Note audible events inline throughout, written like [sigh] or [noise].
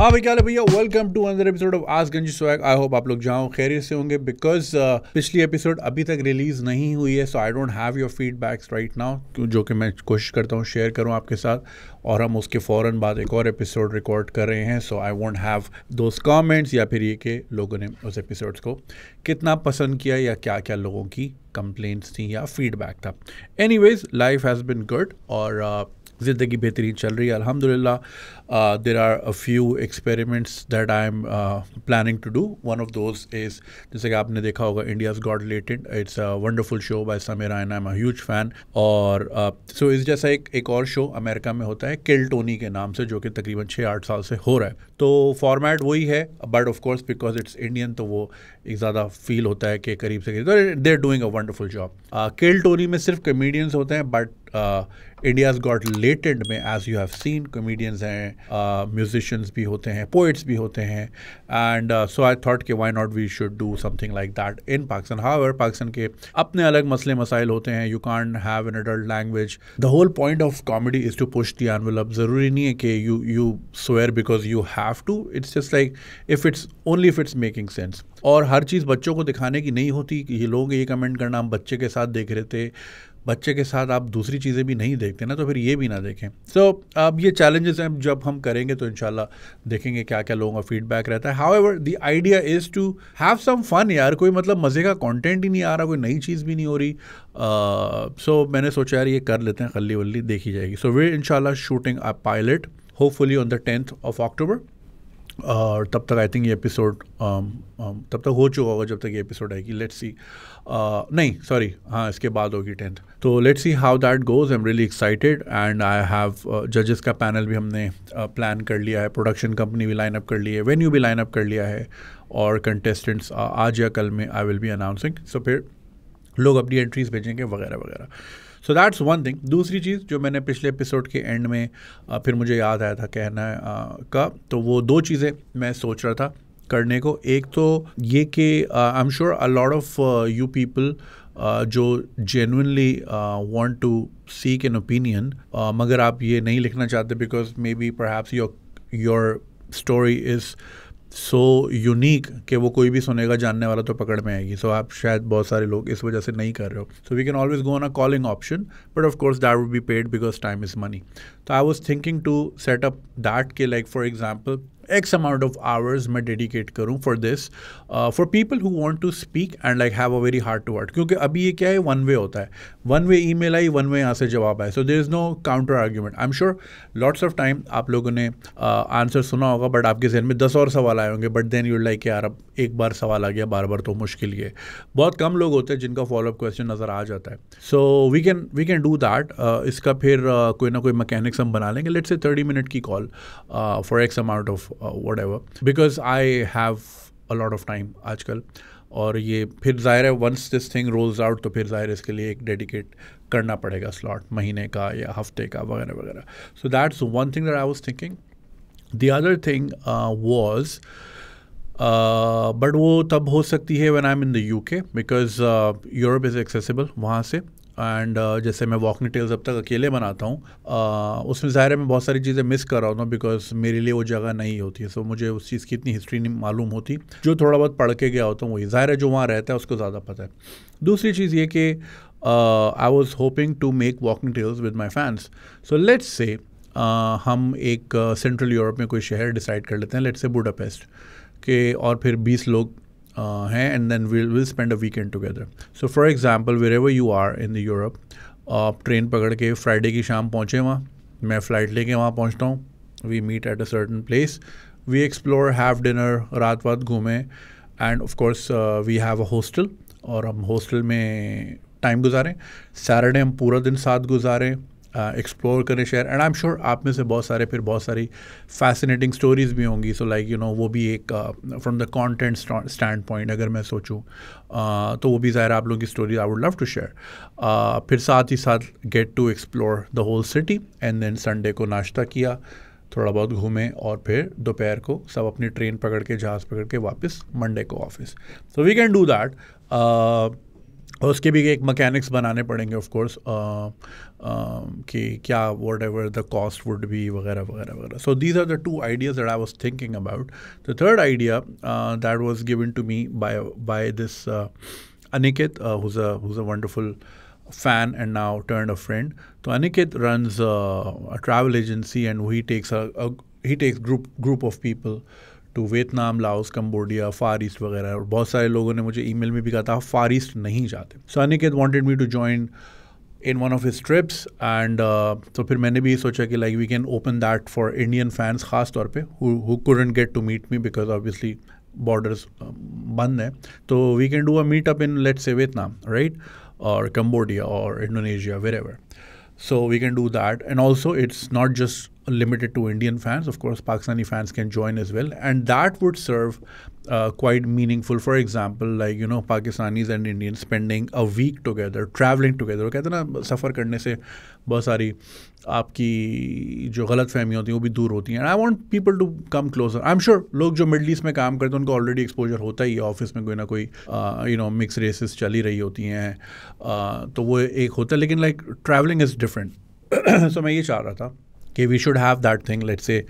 हाँ भाई क्या भैया welcome to another episode of आज गंजी स्वैग आई होप आप लोग जाओ खैरियत से होंगे बिकॉज uh, पिछली एपिसोड अभी तक रिलीज नहीं हुई है so I don't have your feedbacks right now जो कि मैं कोशिश करता हूँ शेयर करूँ आपके साथ और हम उसके फ़ौर बाद एक और एपिसोड रिकॉर्ड कर रहे हैं so I want have those comments या फिर ये कि लोगों ने उस एपिसोड्स को कितना पसंद किया या क्या क्या लोगों की कंप्लेंट्स थी या फीडबैक था anyways life has been good और uh, ज़िंदगी बेहतरीन चल रही है अलहमदिल्ला there are a few experiments that I am planning to do one of those is जैसे कि आपने देखा होगा India is got latent it's a wonderful show by Sameer I am huge fan और सो uh, so इस जैसा एक एक और शो अमेरिका में होता है किल टोनी के नाम से जो कि तकरीबन छः आठ साल से हो रहा है तो फॉर्मेट वही है but of course because it's Indian तो वो एक ज़्यादा फील होता है कि करीब से करीब they're doing a wonderful job kill Tony में सिर्फ कमेडियंस होते हैं बट इंडियाज़ गॉट लेटेड में as you have seen comedians हैं म्यूजिशंस uh, भी होते हैं पोइट्स भी होते हैं एंड सो आई थॉट के why not we should do something like that in Pakistan how Pakistan के अपने अलग मसले मसाइल होते हैं you can't have an adult language the whole point of comedy is to push the ज़रूरी नहीं है कि you you swear because you have to it's just like if it's only if it's making sense और हर चीज़ बच्चों को दिखाने की नहीं होती कि ये लोग ये कमेंट करना हम बच्चे के साथ देख रहे थे बच्चे के साथ आप दूसरी चीज़ें भी नहीं देखते ना तो फिर ये भी ना देखें सो so, अब ये चैलेंजेस हैं जब हम करेंगे तो इन देखेंगे क्या क्या लोगों का फीडबैक रहता है how the idea is to have some fun यार कोई मतलब मज़े का कॉन्टेंट ही नहीं आ रहा कोई नई चीज़ भी नहीं हो रही सो uh, so, मैंने सोचा यार ये कर लेते हैं खली वल्ली देखी जाएगी so we in shooting a pilot hopefully on the tenth of October और तब तक आई थिंक ये एपिसोड um, um, तब तक हो चुका होगा जब तक ये एपिसोड आएगी लेट्स सी Uh, नहीं सॉरी हाँ इसके बाद होगी टेंथ तो let's see how that goes I am really excited and I have जजेस का पैनल भी हमने प्लान uh, कर लिया है प्रोडक्शन कंपनी भी लाइनअप कर ली है वेन्यू भी लाइनअप कर लिया है और कंटेस्टेंट्स uh, आज या कल में I will be announcing so फिर लोग अपनी एंट्रीज भेजेंगे वगैरह वगैरह सो दैट्स वन थिंग दूसरी चीज़ जो मैंने पिछले एपिसोड के एंड में uh, फिर मुझे याद आया था कहना uh, का तो वो दो चीज़ें मैं सोच रहा था करने को एक तो ये कि I am sure a lot of you people जो genuinely want to seek an opinion मगर आप ये नहीं लिखना चाहते because may be perhaps your your story is so unique कि वो कोई भी सुनेगा जानने वाला तो पकड़ में आएगी सो so, आप शायद बहुत सारे लोग इस वजह से नहीं कर रहे हो so we can always go on a calling option but of course that would be paid because time is money तो I was thinking to set up that के like for example X amount of hours मैं dedicate करूँ for this for people who want to speak and like have a very hard to word क्योंकि अभी ये क्या है one way होता है वन वे ई मेल आई वन वे यहाँ से जवाब आए so there is no counter argument I am sure lots of time आप लोगों ने आंसर uh, सुना होगा बट आपके जहन में दस और सवाल आए होंगे बट देन यू लाइक यार अब एक बार सवाल आ गया बार बार तो मुश्किल ये बहुत कम लोग होते हैं जिनका फॉलोअप क्वेश्चन नज़र आ जाता है so we can we can do that इसका फिर uh, कोई ना कोई मैकेनिक्स हम बना लेंगे लेट से थर्टी मिनट की call for X amount of whatever because I have a lot of time आजकल और ये फिर ज़ाहिर है once this thing rolls out तो फिर ज़ाहिर इसके लिए एक डेडिकेट करना पड़ेगा स्लॉट महीने का या हफ्ते का वगैरह वगैरह so that's one thing that I was thinking the other thing was but वो तब हो सकती है when I am in the UK because Europe is accessible वहाँ से एंड uh, जैसे मैं वॉकिंग टेल्स अब तक अकेले बनाता हूँ uh, उसमें ज़ाहिर है मैं बहुत सारी चीज़ें मिस कर रहा होता हूँ बिकॉज मेरे लिए वो जगह नहीं होती है सो so, मुझे उस चीज़ की इतनी हिस्ट्री नहीं मालूम होती जो थोड़ा बहुत पढ़ के गया होता हूँ वही ज़ाहिर है जो वहाँ रहता है उसको ज़्यादा पता है दूसरी चीज़ ये कि I was hoping to make walking tales with my fans so let's say हम एक सेंट्रल uh, यूरोप में कोई शहर डिसाइड कर लेते हैं लेट्स से बुडापेस्ट के और फिर 20 लोग Uh, हैं uh, and then we'll, we'll spend a together so for example where ever you are in the Europe आप ट्रेन पकड़ के फ्राइडे की शाम पहुँचे वहाँ मैं फ़्लाइट लेके वहाँ पहुँचता हूँ we meet at a certain place we explore have dinner रात वात घूमें and of course we have a hostel और हम हॉस्टल में टाइम गुजारें सैटरडे हम पूरा दिन साथ गुजारें एक्सप्लोर uh, करें share and I am sure आप में से बहुत सारे फिर बहुत सारी फैसिनेटिंग स्टोरीज भी होंगी सो लाइक यू नो वो भी एक from the content standpoint अगर मैं सोचूँ uh, तो वो भी ज़ाहिर आप लोगों की stories I would love to share फिर साथ ही साथ get to explore the whole city and then Sunday को नाश्ता किया थोड़ा बहुत घूमे और फिर दोपहर को सब अपनी ट्रेन पकड़ के जहाज़ पकड़ के वापस मंडे को office so we can do that और उसके भी एक मकैनिक्स बनाने पड़ेंगे ऑफ कोर्स कि क्या whatever the cost would be वगैरह वगैरह वगैरह so these are the two ideas that I was was about the third idea that was given to me by by this Anikit, uh, who's a who's a wonderful fan and now turned a friend. So Aniket runs a travel agency, and he takes a, a he takes group group of people to Vietnam Laos Cambodia far east वगैरह और बहुत सारे लोगों ने मुझे email में भी कहा था फार ईस्ट नहीं जाते so Aniket wanted me to join in one of his trips and तो फिर मैंने भी सोचा कि like we can open that for Indian fans खास तौर पर who couldn't get to meet me because obviously borders बंद है तो we can do a meet up in let's say Vietnam right और कम्बोडिया और Indonesia where ever so we can do that and also it's not just limited to Indian fans. Of course, Pakistani fans can join as well, and that would serve uh, quite meaningful. For example, like you know, Pakistanis and Indians spending a week together, traveling together. वो कहते हैं ना सफ़र करने से बहुत सारी आपकी जो गलत फहमी होती है वो भी दूर होती हैं I want people to come closer I am sure लोग जो मिडल ईस्ट में काम करते हैं उनको ऑलरेडी एक्सपोजर होता ही है ऑफिस में कोई ना कोई यू नो मिक्स रेसेस चली रही होती हैं uh, तो वो एक होता है लेकिन like travelling is different so मैं ये चाह रहा था okay, we should have that thing, let's say,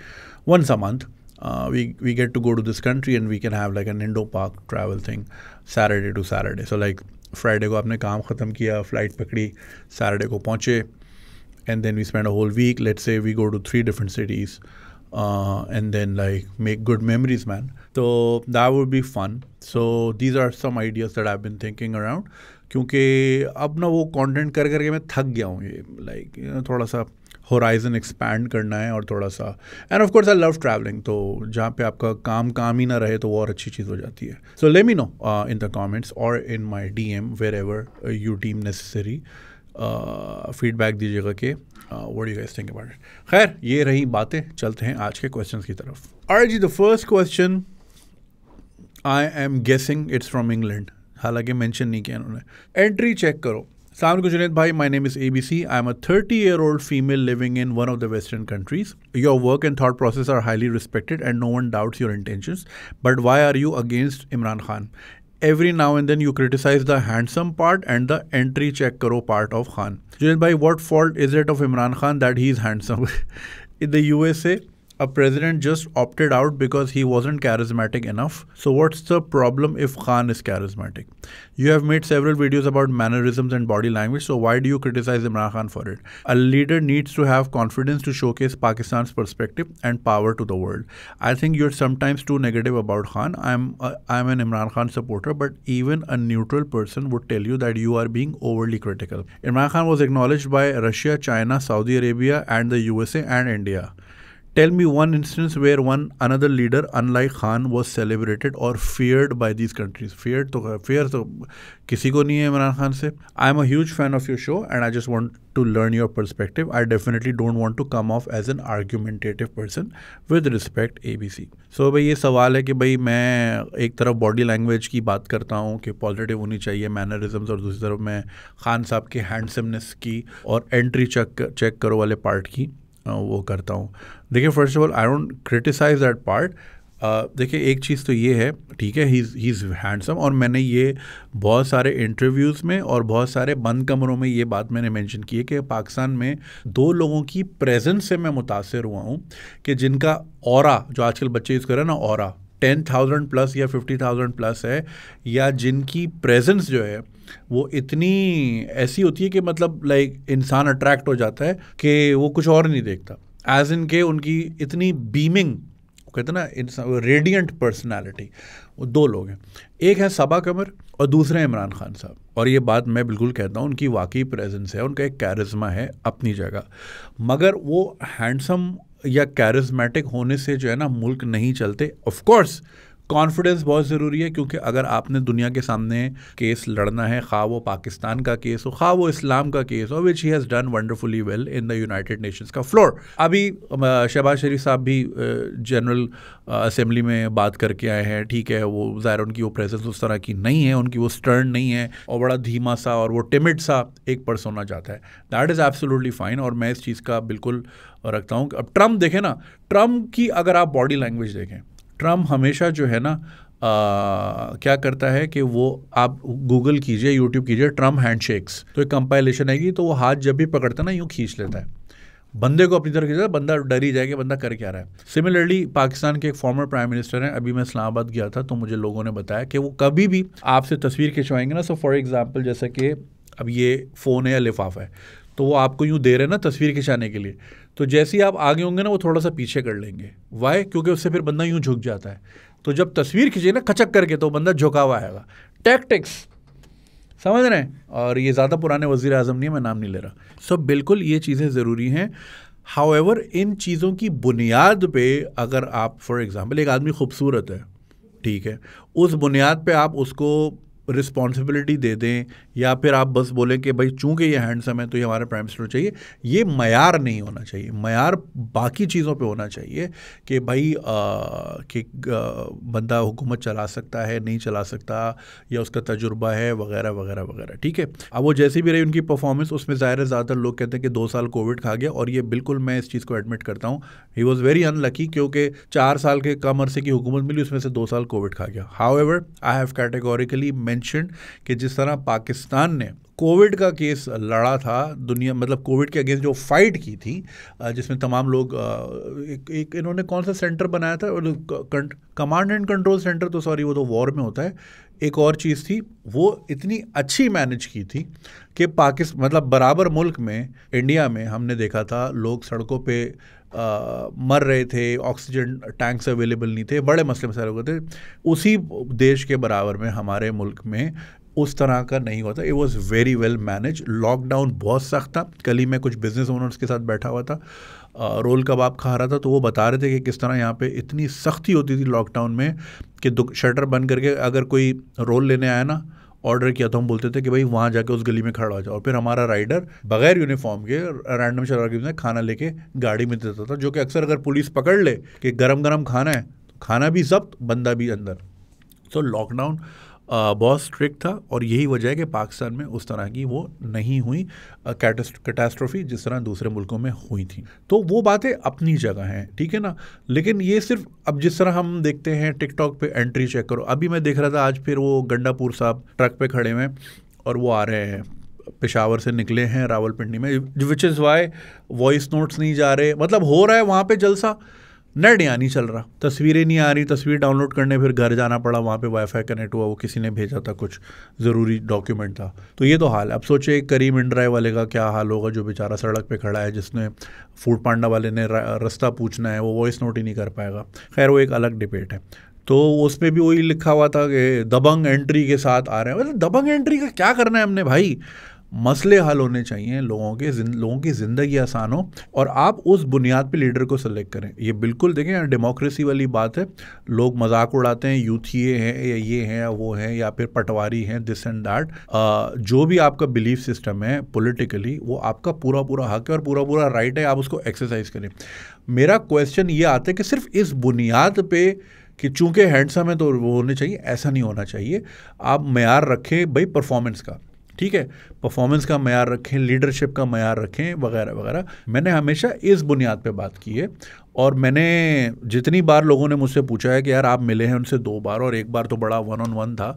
once a month. Uh, we, we get to go to this country and we can have like an Indo Park travel thing Saturday to Saturday. So, like Friday go apne kaam khatam kia, flight pakdi, Saturday ko पहुँचे and then we spend a whole week let's say we go to three different cities uh, and then like make good memories man so that would be fun so these are some ideas that i've been thinking around क्योंकि अब ना वो content कर करके मैं थक गया हूँ ये लाइक थोड़ा सा होराइजन एक्सपैंड करना है और थोड़ा सा and of course I love travelling तो जहाँ पे आपका काम काम ही ना रहे तो वो और अच्छी चीज़ हो जाती है so let me know in the comments और in my D M where ever you deem necessary feedback दीजिएगा कि what you guys think about it खैर ये रही बातें चलते हैं आज के क्वेश्चन की तरफ R G the first question I am guessing it's from England हालांकि मैंशन नहीं किया उन्होंने एंट्री चेक करो Assalamualaikum Junaid Bhai, my name is ABC. I'm a 30 year old female living in one of the Western countries. Your work and thought process are highly respected and no one doubts your intentions. But why are you against Imran Khan? Every now and then you criticize the handsome part and the entry check karo part of Khan. Junaid Bhai, what fault is it of Imran Khan that he's handsome? [laughs] in the USA, a president just opted out because he wasn't charismatic enough. So what's the problem if Khan is charismatic? You have made several videos about mannerisms and body language, so why do you criticize Imran Khan for it? A leader needs to have confidence to showcase Pakistan's perspective and power to the world. I think you're sometimes too negative about Khan. I'm a, I'm an Imran Khan supporter, but even a neutral person would tell you that you are being overly critical. Imran Khan was acknowledged by Russia, China, Saudi Arabia, and the USA and India. Tell me one instance where one another leader unlike Khan was celebrated और feared by these countries fair तो fair तो किसी को नहीं है इमरान खान से I am huge fan of your show and I just want to learn your perspective I definitely don't want to come off as an argumentative person with respect A B C so भाई ये सवाल है कि भाई मैं एक तरफ body language की बात करता हूँ कि पॉजिटिव होनी चाहिए मैनरिज्म और दूसरी तरफ मैं खान साहब के हैंडसमनेस की और एंट्री चेक चेक करो वाले पार्ट की वो करता हूँ देखिए first of all I don't criticise that part देखिए एक चीज़ तो ये है ठीक है ही इज़ हैंडसम और मैंने ये बहुत सारे इंटरव्यूज़ में और बहुत सारे बंद कमरों में ये बात मैंने मेंशन की है कि पाकिस्तान में दो लोगों की प्रेजेंस से मैं मुतासर हुआ हूँ कि जिनका और जो आजकल बच्चे यूज़ कर रहे हैं ना और टेन थाउजेंड प्लस या फिफ्टी थाउजेंड प्लस है या जिनकी प्रेजेंस जो है वो इतनी ऐसी होती है कि मतलब लाइक इंसान अट्रैक्ट हो जाता है कि वो कुछ और नहीं देखता एज इन के उनकी इतनी बीमिंग कहते ना रेडियंट पर्सनैलिटी वो दो लोग हैं एक है सबा कमर और दूसरे इमरान खान साहब और ये बात मैं बिल्कुल कहता हूँ उनकी वाकई प्रेजेंस है उनका एक कैरिज्मा है अपनी जगह मगर वो हैंडसम या कैरिज्मेटिक होने से जो है ना मुल्क नहीं चलते ऑफ कोर्स कॉन्फिडेंस बहुत ज़रूरी है क्योंकि अगर आपने दुनिया के सामने केस लड़ना है खा वो पाकिस्तान का केस हो खा वो इस्लाम का केस हो which he has done wonderfully well in the United Nations का फ्लोर अभी शहबाज शरीफ साहब भी जनरल असम्बली में बात करके आए हैं ठीक है वो ज़ाहिर उनकी वो प्रेजेंस उस तरह की नहीं है उनकी वो स्टर्न नहीं है और बड़ा धीमा सा और वो टिमिट सा एक परसोना चाहता है दैट इज़ एब्सोलूटली फाइन और मैं इस चीज़ का बिल्कुल रखता हूँ अब ट्रम्प देखें ना ट्रम्प की अगर आप बॉडी लैंग्वेज देखें ट्रम्प हमेशा जो है ना आ, क्या करता है कि वो आप गूगल कीजिए यूट्यूब कीजिए ट्रम्प हैंडशेक्स तो एक कंपाइलेशन आएगी तो वो हाथ जब भी पकड़ता है ना यूँ खींच लेता है बंदे को अपनी तरफ खींचता है बंदा डर ही जाएगा बंदा कर क्या रहा है सिमिलरली पाकिस्तान के एक फॉर्मर प्राइम मिनिस्टर हैं अभी मैं इस्लामाबाद गया था तो मुझे लोगों ने बताया कि वो कभी भी आपसे तस्वीर खिंचवाएंगे ना सो फॉर एग्जाम्पल जैसे कि अब ये फ़ोन है या लिफाफा है तो वो आपको यूँ दे रहे हैं ना तस्वीर खिंचाने के लिए तो जैसे ही आप आगे होंगे ना वो थोड़ा सा पीछे कर लेंगे वाई क्योंकि उससे फिर बंदा यूँ झुक जाता है तो जब तस्वीर खींचे ना खचक करके तो बंदा झुका हुआ आएगा टैक्टिक्स समझ रहे हैं और ये ज़्यादा पुराने वजीर अजम नहीं है मैं नाम नहीं ले रहा सो so, बिल्कुल ये चीज़ें ज़रूरी हैं हाउएवर इन चीज़ों की बुनियाद पे अगर आप फॉर एग्ज़ाम्पल एक आदमी खूबसूरत है ठीक है उस बुनियाद पे आप उसको रिस्पॉन्सिबिलिटी दे दें या फिर आप बस बोले कि भाई चूंकि ये हैंडसम है तो ये हमारे प्राइम मिनिस्टर चाहिए ये मैार नहीं होना चाहिए मैार बाकी चीज़ों पे होना चाहिए कि भाई कि बंदा हुकूमत चला सकता है नहीं चला सकता या उसका तजुर्बा है वगैरह वगैरह वगैरह ठीक है अब वो जैसी भी रही उनकी परफॉर्मेंस उसमें ज़ाहिर ज़्यादातर लोग कहते हैं कि दो साल कोविड खा गया और ये बिल्कुल मैं इस चीज़ को एडमिट करता हूँ ही वॉज़ वेरी अनलकी क्योंकि चार साल के कम अरसे की हुकूमत मिली उसमें से दो साल कोविड खा गया however I have categorically mention कि जिस तरह पाकिस्तान पाकिस्तान ने कोविड का केस लड़ा था दुनिया मतलब कोविड के अगेंस्ट जो फाइट की थी जिसमें तमाम लोग एक, एक इन्होंने कौन सा सेंटर बनाया था कमांड एंड कंट्रोल सेंटर तो सॉरी वो तो वॉर में होता है एक और चीज़ थी वो इतनी अच्छी मैनेज की थी कि पाकिस्तान मतलब बराबर मुल्क में इंडिया में हमने देखा था लोग सड़कों पे आ, मर रहे थे ऑक्सीजन टैंक्स अवेलेबल नहीं थे बड़े मसले मसाले हो गए थे उसी देश के बराबर में हमारे मुल्क में उस तरह का नहीं हुआ था it was very well manage lockdown बहुत सख्त था कल ही मैं कुछ बिजनेस ओनर्स के साथ बैठा हुआ था रोल कबाब खा रहा था तो वो बता रहे थे कि किस तरह यहाँ पे इतनी सख्ती होती थी लॉकडाउन में कि शटर बंद करके अगर कोई रोल लेने आया ना ऑर्डर किया तो हम बोलते थे कि भाई वहाँ जाके उस गली में खड़ा हो जाओ और फिर हमारा राइडर बगैर यूनिफॉर्म के रैंडम शरार के खाना लेके गाड़ी में देता था जो कि अक्सर अगर पुलिस पकड़ ले कि गरम गरम खाना है तो खाना भी जब्त बंदा भी अंदर तो लॉकडाउन बहुत स्ट्रिक्ट था और यही वजह है कि पाकिस्तान में उस तरह की वो नहीं हुई कैटास्ट्रोफी जिस तरह दूसरे मुल्कों में हुई थी तो वो बातें अपनी जगह हैं ठीक है ना लेकिन ये सिर्फ अब जिस तरह हम देखते हैं टिकटॉक पे एंट्री चेक करो अभी मैं देख रहा था आज फिर वो गंडापुर साहब ट्रक पे खड़े हुए और वो आ रहे हैं पेशावर से निकले हैं रावलपिंडी में which is why voice notes नहीं जा रहे मतलब हो रहा है वहाँ पे जलसा नेट यहाँ नहीं चल रहा तस्वीरें नहीं आ रही तस्वीर डाउनलोड करने फिर घर जाना पड़ा वहाँ पे वाईफाई कनेक्ट हुआ वो किसी ने भेजा था कुछ ज़रूरी डॉक्यूमेंट था तो ये तो हाल है अब सोचे करीम इंड्राइव वाले का क्या हाल होगा जो बेचारा सड़क पे खड़ा है जिसने फूड पांडा वाले ने रास्ता पूछना है वो वॉइस नोट ही नहीं कर पाएगा खैर वो एक अलग डिबेट है तो उसमें भी वही लिखा हुआ था कि दबंग एंट्री के साथ आ रहे हैं मतलब दबंग एंट्री का क्या करना है हमने भाई मसले हल होने चाहिए लोगों के लोगों की ज़िंदगी आसान हो और आप उस बुनियाद पे लीडर को सिलेक्ट करें ये बिल्कुल देखें डेमोक्रेसी वाली बात है लोग मजाक उड़ाते हैं यूथ ये हैं या ये हैं या वो हैं या फिर पटवारी हैं दिस एंड दैट जो भी आपका बिलीफ सिस्टम है पोलिटिकली वो आपका पूरा पूरा हक है और पूरा पूरा राइट है आप उसको एक्सरसाइज करें मेरा क्वेश्चन ये आता है कि सिर्फ इस बुनियाद पर कि चूंकि हैंडसम है तो वो होने चाहिए ऐसा नहीं होना चाहिए आप मैार रखें भाई परफॉर्मेंस का ठीक है परफॉर्मेंस का मैार रखें लीडरशिप का मैार रखें वगैरह वगैरह मैंने हमेशा इस बुनियाद पे बात की है और मैंने जितनी बार लोगों ने मुझसे पूछा है कि यार आप मिले हैं उनसे दो बार और एक बार तो बड़ा वन ऑन वन था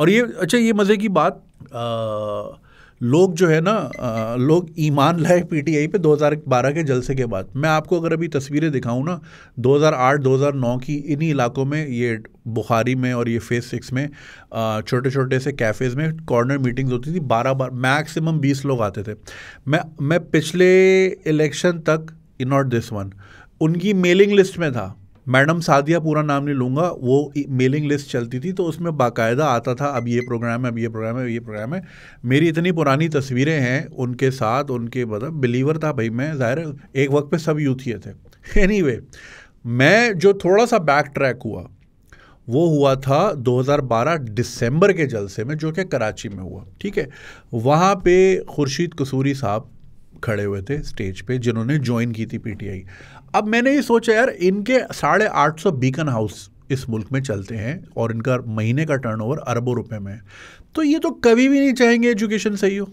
और ये अच्छा ये मज़े की बात आ, लोग जो है ना लोग ईमान लाए पीटीआई पे 2012 के जलसे के बाद मैं आपको अगर अभी तस्वीरें दिखाऊं ना 2008-2009 की इन्हीं इलाकों में ये बुखारी में और ये फेस सिक्स में छोटे छोटे से कैफ़ेज़ में कॉर्नर मीटिंग्स होती थी बारह बार मैक्सिमम बीस लोग आते थे मैं मैं पिछले इलेक्शन तक नॉट दिस वन उनकी मेलिंग लिस्ट में था मैडम सादिया पूरा नाम नहीं लूँगा वो मेलिंग लिस्ट चलती थी तो उसमें बाकायदा आता था अब ये प्रोग्राम है अब ये प्रोग्राम है ये प्रोग्राम है मेरी इतनी पुरानी तस्वीरें हैं उनके साथ उनके मतलब बिलीवर था भाई मैं ज़ाहिर एक वक्त पे सब यूथिए थे एनी [laughs] anyway, मैं जो थोड़ा सा बैक ट्रैक हुआ वो हुआ था 2012 दिसंबर के जलसे में जो कि कराची में हुआ ठीक है वहाँ पे खुर्शीद कसूरी साहब खड़े हुए थे स्टेज पे जिन्होंने ज्वाइन की थी पीटीआई अब मैंने ये सोचा यार इनके साढ़े आठ सौ बीकन हाउस इस मुल्क में चलते हैं और इनका महीने का टर्नओवर अरबों रुपए में है तो ये तो कभी भी नहीं चाहेंगे एजुकेशन सही हो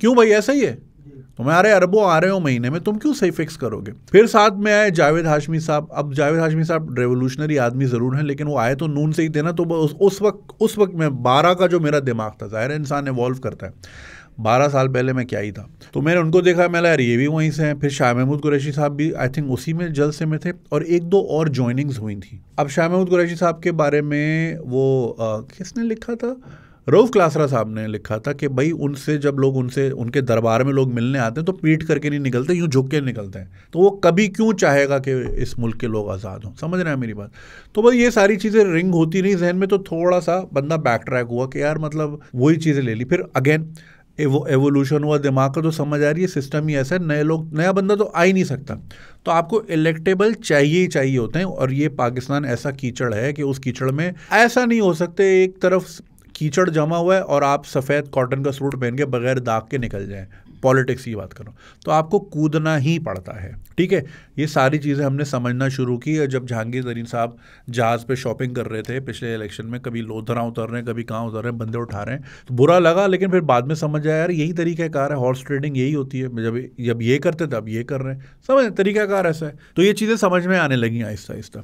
क्यों भाई ऐसा ही है तुम्हें तो आ रहे अरबों आ रहे हो महीने में तुम क्यों सही फिक्स करोगे फिर साथ में आए जावेद हाशमी साहब अब जावेद हाशमी साहब रेवोल्यूशनरी आदमी ज़रूर हैं लेकिन वो आए तो नून से ही देना तो उस, उस वक्त उस वक्त में बारह का जो मेरा दिमाग था ज़ाहिर इंसान इवॉल्व करता है बारह साल पहले मैं क्या ही था तो मैंने उनको देखा मैं यार ये भी वहीं से हैं फिर शाह महमूद कुरैशी साहब भी आई थिंक उसी में जल से में थे और एक दो और ज्वाइनिंग्स हुई थी अब शाह महमूद कुरैशी साहब के बारे में वो आ, किसने लिखा था रऊफ क्लासरा साहब ने लिखा था कि भाई उनसे जब लोग उनसे उनके दरबार में लोग मिलने आते हैं तो पीट करके नहीं निकलते यूँ झुक के निकलते हैं तो वो कभी क्यों चाहेगा कि इस मुल्क के लोग आज़ाद हों समझ रहे हैं मेरी बात तो भाई ये सारी चीज़ें रिंग होती नहीं जहन में तो थोड़ा सा बंदा बैक ट्रैक हुआ कि यार मतलब वही चीज़ें ले ली फिर अगेन एवो एवोल्यूशन हुआ दिमाग का तो समझ आ रही है सिस्टम ही ऐसा है नए लोग नया बंदा तो आ ही नहीं सकता तो आपको इलेक्टेबल चाहिए ही चाहिए होते हैं और ये पाकिस्तान ऐसा कीचड़ है कि उस कीचड़ में ऐसा नहीं हो सकते एक तरफ कीचड़ जमा हुआ है और आप सफ़ेद कॉटन का सूट पहन के बगैर दाग के निकल जाएं पॉलिटिक्स की बात करो तो आपको कूदना ही पड़ता है ठीक है ये सारी चीज़ें हमने समझना शुरू की और जब जहांगीर तरीन साहब जहाज़ पे शॉपिंग कर रहे थे पिछले इलेक्शन में कभी लोधरा उतर रहे हैं कभी कहाँ उतर रहे हैं बंदे उठा रहे हैं तो बुरा लगा लेकिन फिर बाद में समझ आया यार यही तरीक़ाकार है हॉर्स ट्रेडिंग यही होती है जब जब ये करते थे अब ये कर रहे हैं समझ तरीक़ाकार ऐसा है तो ये चीज़ें समझ में आने लगी आहिस्ता आहिस्ता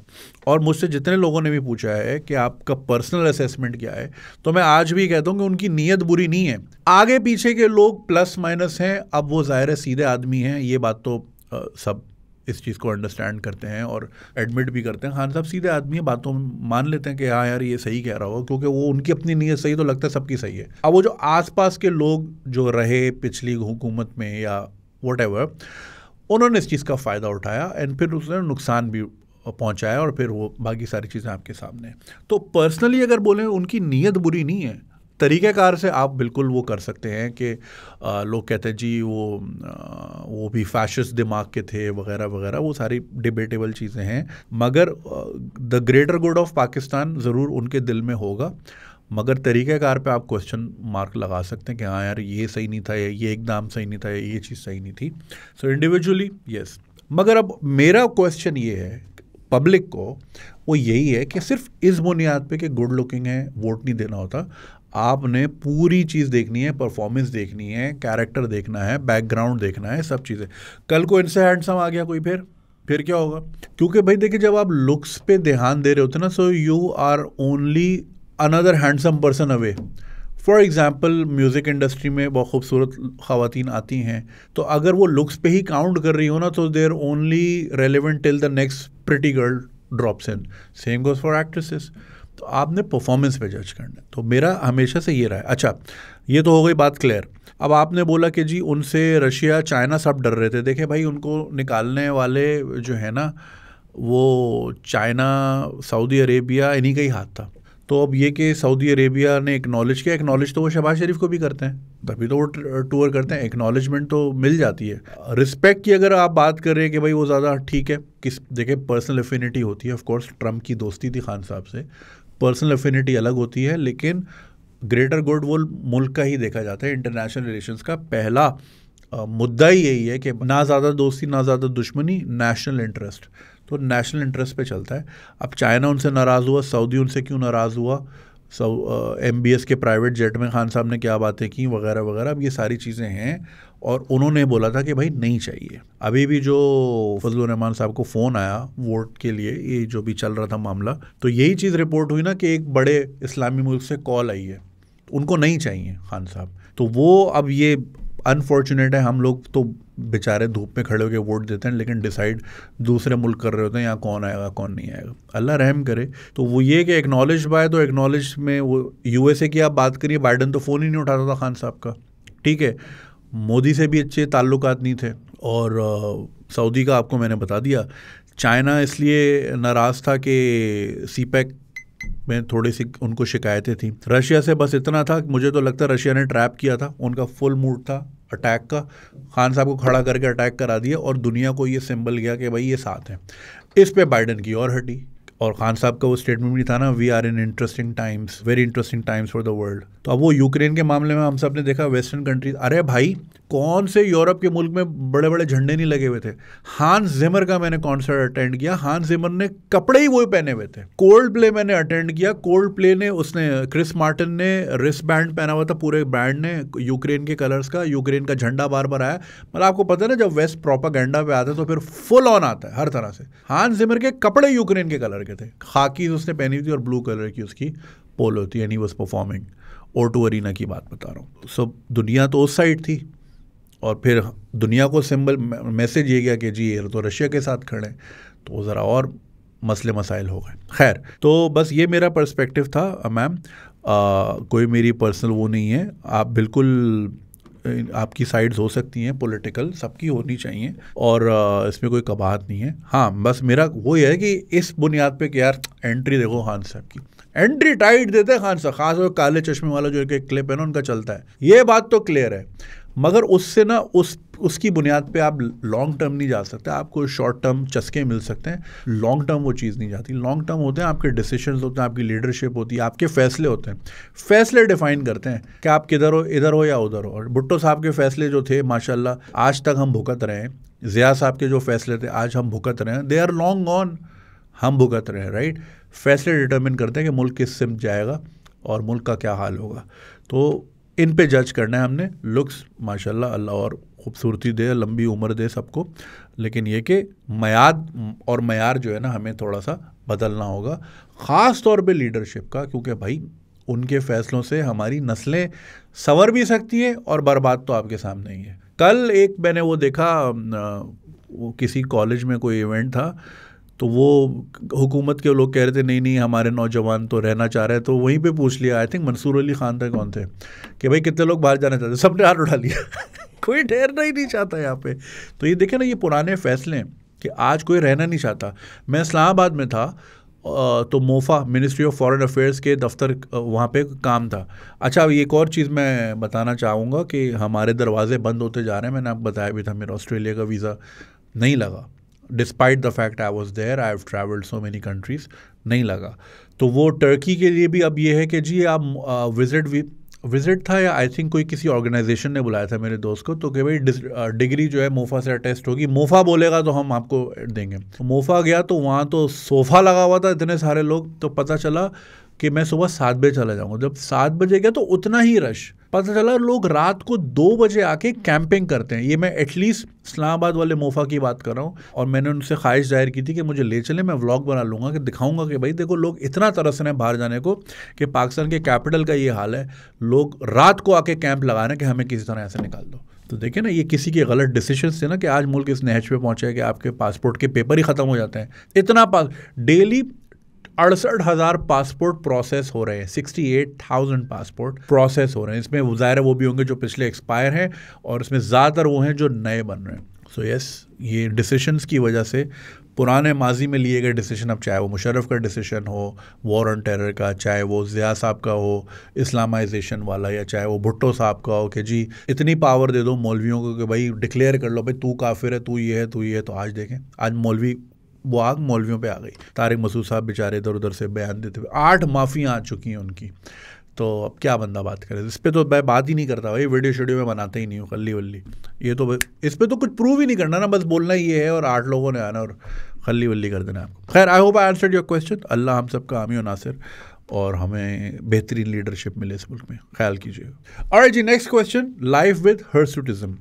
और मुझसे जितने लोगों ने भी पूछा है कि आपका पर्सनल असेसमेंट क्या है तो मैं आज भी कहता हूँ कि उनकी नीयत बुरी नहीं है आगे पीछे के लोग प्लस माइनस हैं अब वो ज़ाहिर है सीधे आदमी हैं ये बात तो सब इस चीज़ को अंडरस्टैंड करते हैं और एडमिट भी करते हैं खान हाँ, साहब सीधे आदमी बातों में मान लेते हैं कि हाँ यार ये सही कह रहा हो क्योंकि वो उनकी अपनी नीयत सही तो लगता है सबकी सही है अब वो जो आसपास के लोग जो रहे पिछली हुकूमत में या वट उन्होंने इस चीज़ का फ़ायदा उठाया एंड फिर उसने नुकसान भी पहुंचाया और फिर वो बाकी सारी चीज़ें आपके सामने तो पर्सनली अगर बोलें उनकी नीयत बुरी नहीं है तरीक़ेकार से आप बिल्कुल वो कर सकते हैं कि लोग कहते हैं जी वो आ, वो भी फैशिस्ट दिमाग के थे वगैरह वगैरह वो सारी डिबेटेबल चीज़ें हैं मगर the greater good of Pakistan ज़रूर उनके दिल में होगा मगर तरीक़ेकार पे आप क्वेश्चन मार्क लगा सकते हैं कि हाँ यार ये सही नहीं था ये एकदम सही नहीं था ये चीज़ सही नहीं थी सो इंडिविजुअली यस मगर अब मेरा क्वेश्चन ये है पब्लिक को वो यही है कि सिर्फ इस बुनियाद पे कि गुड लुकिंग है वोट नहीं देना होता आपने पूरी चीज़ देखनी है परफॉर्मेंस देखनी है कैरेक्टर देखना है बैकग्राउंड देखना है सब चीज़ें कल को इनसे हैंडसम आ गया कोई फिर फिर क्या होगा क्योंकि भाई देखिए जब आप लुक्स पे ध्यान दे रहे होते ना so you are only another handsome person away for example music industry में बहुत खूबसूरत खातन आती हैं तो अगर वो लुक्स पे ही काउंट कर रही हो ना तो there only relevant till the next pretty girl drops in same goes for actresses तो आपने परफॉर्मेंस पे जज करना है तो मेरा हमेशा से ये रहा है अच्छा ये तो हो गई बात क्लियर अब आपने बोला कि जी उनसे रशिया चाइना सब डर रहे थे देखे भाई उनको निकालने वाले जो है ना वो चाइना सऊदी अरेबिया इन्हीं का ही हाथ था तो अब ये कि सऊदी अरेबिया ने एक्नॉलेज किया एक्नॉलेज तो वो शहबाज शरीफ को भी करते हैं तभी तो वो टूर करते हैं एक्नॉलेजमेंट तो मिल जाती है रिस्पेक्ट की अगर आप बात कर रहे हैं कि भाई वो ज़्यादा ठीक है किस देखिए पर्सनल एफिनिटी होती है ऑफ कोर्स ट्रम्प की दोस्ती थी खान साहब से पर्सनल अफिनिटी अलग होती है लेकिन ग्रेटर गुड वो मुल्क का ही देखा जाता है इंटरनेशनल रिलेशंस का पहला आ, मुद्दा ही यही है कि ना ज़्यादा दोस्ती ना ज़्यादा दुश्मनी नेशनल इंटरेस्ट तो नेशनल इंटरेस्ट पे चलता है अब चाइना उनसे नाराज़ हुआ सऊदी उनसे क्यों नाराज़ हुआ सऊ एम के प्राइवेट जेट में खान साहब ने क्या बातें की वगैरह वगैरह अब ये सारी चीज़ें हैं और उन्होंने बोला था कि भाई नहीं चाहिए अभी भी जो फजल रहमान साहब को फ़ोन आया वोट के लिए ये जो भी चल रहा था मामला तो यही चीज़ रिपोर्ट हुई ना कि एक बड़े इस्लामी मुल्क से कॉल आई है उनको नहीं चाहिए खान साहब तो वो अब ये अनफॉर्चुनेट है हम लोग तो बेचारे धूप में खड़े होकर वोट देते हैं लेकिन डिसाइड दूसरे मुल्क कर रहे होते हैं यहाँ कौन आएगा कौन नहीं आएगा अल्लाह रहम करे तो वो ये कि एक्नॉलेज बाय तो एक्नॉलेज में वो यूएसए की आप बात करिए बाइडन तो फ़ोन ही नहीं उठाता था खान साहब का ठीक है मोदी से भी अच्छे ताल्लुक नहीं थे और सऊदी का आपको मैंने बता दिया चाइना इसलिए नाराज़ था कि सी पैक e में थोड़ी सी उनको शिकायतें थी रशिया से बस इतना था मुझे तो लगता है रशिया ने ट्रैप किया था उनका फुल मूड था अटैक का खान साहब को खड़ा करके अटैक करा दिया और दुनिया को ये सिंबल गया कि भाई ये साथ हैं इस पे बाइडन की और हटी और खान साहब का वो स्टेटमेंट भी था ना we are in interesting times very interesting times for the world तो अब वो यूक्रेन के मामले में हम सब ने देखा वेस्टर्न कंट्रीज अरे भाई कौन से यूरोप के मुल्क में बड़े बड़े झंडे नहीं लगे हुए थे हान जिमर का मैंने कॉन्सर्ट अटेंड किया हान जिमर ने कपड़े ही वही पहने हुए थे कोल्ड प्ले मैंने अटेंड किया कोल्ड प्ले ने उसने क्रिस मार्टिन ने रिस बैंड पहना हुआ था पूरे बैंड ने यूक्रेन के कलर्स का यूक्रेन का झंडा बार बार आया मतलब आपको पता है ना जब वेस्ट प्रोपागेंडा पे आता है तो फिर फुल ऑन आता है हर तरह से हान जिमर के कपड़े यूक्रेन के कलर के थे खाकीज उसने पहनी हुई थी और ब्लू कलर की उसकी पोलो थी any was performing O two arena की बात बता रहा हूँ सब दुनिया तो उस साइड थी और फिर दुनिया को सिंबल मैसेज ये गया कि जी ये तो रशिया के साथ खड़े हैं तो वो ज़रा और मसले मसाइल हो गए खैर तो बस ये मेरा पर्सपेक्टिव था मैम कोई मेरी पर्सनल वो नहीं है आप बिल्कुल आपकी साइड्स हो सकती हैं पॉलिटिकल सबकी होनी चाहिए और इसमें कोई कबाहत नहीं है हाँ बस मेरा वो ये है कि इस बुनियाद पे कि यार एंट्री देखो खान साहब की एंट्री टाइट देते हैं खान साहब खास और काले चश्मे वाला जो एक क्लिप है ना उनका चलता है ये बात तो क्लियर है मगर उससे ना उस उसकी बुनियाद पे आप लॉन्ग टर्म नहीं जा सकते आपको शॉर्ट टर्म चस्के मिल सकते हैं लॉन्ग टर्म वो चीज़ नहीं जाती लॉन्ग टर्म होते हैं आपके डिसीशन होते हैं आपकी लीडरशिप होती है आपके फैसले होते हैं फैसले डिफाइन करते हैं कि आप किधर हो इधर हो या उधर हो और भुट्टो साहब के फैसले जो थे माशाला आज तक हम भुगत रहे हैं ज़िया साहब के जो फैसले थे आज हम भुगत रहे हैं दे आर लॉन्ग ऑन हम भुगत रहे हैं राइट फैसले डिटर्मिन करते हैं कि मुल्क किस सिम जाएगा और मुल्क का क्या हाल होगा तो इन पे जज करना है हमने लुक्स माशाल्लाह अल्लाह और खूबसूरती दे लंबी उम्र दे सबको लेकिन ये कि मैद और मैार जो है ना हमें थोड़ा सा बदलना होगा ख़ास तौर पे लीडरशिप का क्योंकि भाई उनके फ़ैसलों से हमारी नस्लें संवर भी सकती हैं और बर्बाद तो आपके सामने ही है कल एक मैंने वो देखा वो किसी कॉलेज में कोई इवेंट था तो वो हुकूमत के लोग कह रहे थे नहीं नहीं हमारे नौजवान तो रहना चाह रहे हैं तो वहीं पे पूछ लिया आई थिंक मंसूर अली खान थे कौन थे कि भाई कितने लोग बाहर जाना चाहते सब ने हाथ उठा लिया [laughs] कोई ठहरना ही नहीं चाहता यहाँ पे तो ये देखे ना ये पुराने फैसले कि आज कोई रहना नहीं चाहता मैं इस्लामाबाद में था तो MOFA ministry of foreign affairs के दफ्तर वहाँ पे काम था अच्छा अब एक और चीज़ मैं बताना चाहूँगा कि हमारे दरवाजे बंद होते जा रहे हैं मैंने आप बताया भी था मेरा ऑस्ट्रेलिया का वीज़ा नहीं लगा despite the fact I was there I have travelled so many countries नहीं लगा तो वो टर्की के लिए भी अब ये है कि जी आप विजिट भी विजिट था या आई थिंक कोई किसी ऑर्गेनाइजेशन ने बुलाया था मेरे दोस्त को तो कि भाई डिग्री जो है मोफा से अटेस्ट होगी मोफा बोलेगा तो हम आपको देंगे तो मोफा गया तो वहाँ तो सोफ़ा लगा हुआ था इतने सारे लोग तो पता चला कि मैं सुबह सात बजे चला जाऊँगा जब सात बजे गया तो उतना ही रश पता चला लोग रात को दो बजे आके कैंपिंग करते हैं ये मैं एटलीस्ट इस्लामाबाद वाले मोफा की बात कर रहा हूँ और मैंने उनसे ख्वाहिश जाहिर की थी कि मुझे ले चले मैं व्लॉग बना लूँगा कि दिखाऊंगा कि भाई देखो लोग इतना तरस रहे हैं बाहर जाने को कि पाकिस्तान के कैपिटल का ये हाल है लोग रात को आके कैंप लगा रहे हैं कि हमें किसी तरह ऐसे निकाल दो तो देखिए ना ये किसी के गलत डिसीजन से ना कि आज मुल्क इस नहज पे पहुंचे कि आपके पासपोर्ट के पेपर ही ख़त्म हो जाते हैं इतना पास डेली अड़सठ हज़ार पासपोर्ट प्रोसेस हो रहे हैं sixty eight thousand passport process हो रहे हैं इसमें ज़ाहिर है वो भी होंगे जो पिछले एक्सपायर हैं और इसमें ज़्यादातर वो हैं जो नए बन रहे हैं सो so यस yes, ये डिसीशंस की वजह से पुराने माजी में लिए गए डिसीजन अब चाहे वो मुशरफ का डिसीजन हो वॉर ऑन टेरर का चाहे वो ज़िया साहब का हो इस्लामाइजेशन वाला या चाहे वो भुट्टो साहब का हो कि जी इतनी पावर दे दो मौलवियों को कि भाई डिक्लेयर कर लो भाई तू काफिर है तू ये है तू ये है तो आज देखें आज मौलवी वो आग मौलवियों पे आ गई तारिक मसूद साहब बेचारे इधर उधर से बयान देते हुए आठ माफ़ियाँ आ चुकी हैं उनकी तो अब क्या बंदा बात करे इस पर तो मैं बात ही नहीं करता भाई वीडियो शीडियो में बनाते ही नहीं हूँ खली वल्ली ये तो इस पर तो कुछ प्रूव ही नहीं करना ना बस बोलना ये है और आठ लोगों ने आना और खली वल्ली कर देना आपको खैर I hope I answer your question अल्लाह हम सब का आमियों और नासिर और हमें बेहतरीन लीडरशिप मिले इस मुल्क में ख्याल कीजिएगा और जी next question life with hirsutism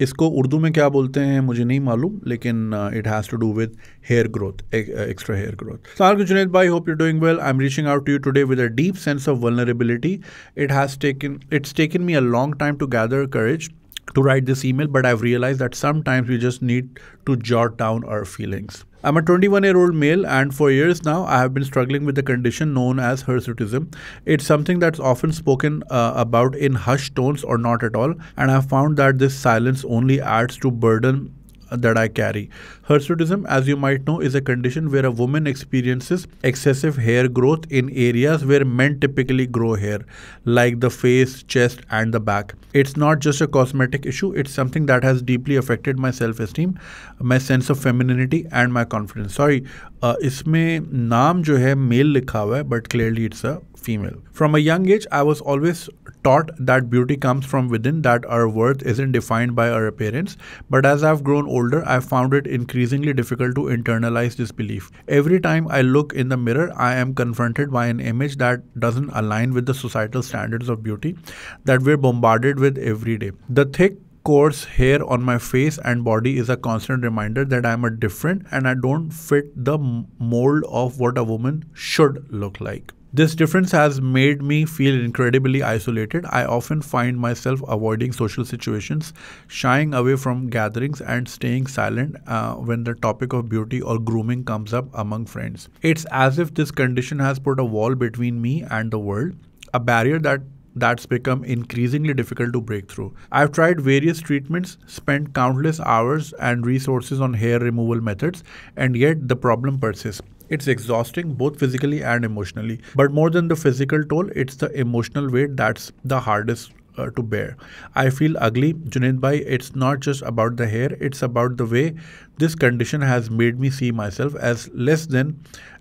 इसको उर्दू में क्या बोलते हैं मुझे नहीं मालूम लेकिन it has to do with hair growth extra hair growth सार्क जुनेद भाई hope you doing well I am reaching out to you today with a deep sense of vulnerability it has taken it's taken me a long time to gather courage to write this email, but I've realized that sometimes we just need to jot down our feelings. I'm a 21 year old male, and for years now, I have been struggling with the condition known as hirsutism. It's something that's often spoken uh, about in hushed tones or not at all, and I've found that this silence only adds to burden that I carry. Hirsutism, as you might know, is a condition where a woman experiences excessive hair growth in areas where men typically grow hair, like the face, chest, and the back. It's not just a cosmetic issue, it's something that has deeply affected my self esteem, my sense of femininity, and my confidence. Sorry, uh, इसमें नाम जो है mail लिखा हुआ है but clearly it's female. From a young age, I was always taught that beauty comes from within, that our worth isn't defined by our appearance. But as I've grown older, I've found it increasingly difficult to internalize this belief. Every time I look in the mirror, I am confronted by an image that doesn't align with the societal standards of beauty that we're bombarded with every day. The thick, coarse hair on my face and body is a constant reminder that I'm a different and I don't fit the mold of what a woman should look like. This difference has made me feel incredibly isolated. I often find myself avoiding social situations, shying away from gatherings, and staying silent uh, when the topic of beauty or grooming comes up among friends. It's as if this condition has put a wall between me and the world, a barrier that that's become increasingly difficult to break through. I've tried various treatments, spent countless hours and resources on hair removal methods, and yet the problem persists. It's exhausting both physically and emotionally. But more than the physical toll, it's the emotional weight that's the hardest uh, to bear. I feel ugly, Junaid Bhai. It's not just about the hair, it's about the way this condition has made me see myself as less than,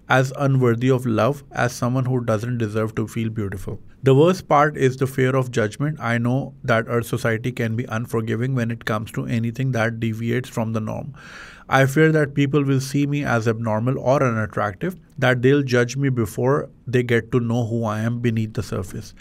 as unworthy of love, as someone who doesn't deserve to feel beautiful. The worst part is the fear of judgment. I know that our society can be unforgiving when it comes to anything that deviates from the norm. I fear that people will see me as abnormal or unattractive, that they'll judge me before they get to know who I am beneath the surface.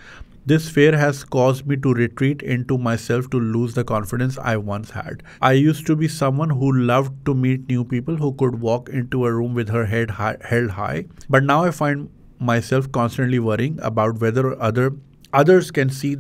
This fear has caused me to retreat into myself to lose the confidence I once had. I used to be someone who loved to meet new people, who could walk into a room with her head high, held high, but now I find myself constantly worrying about whether other others can see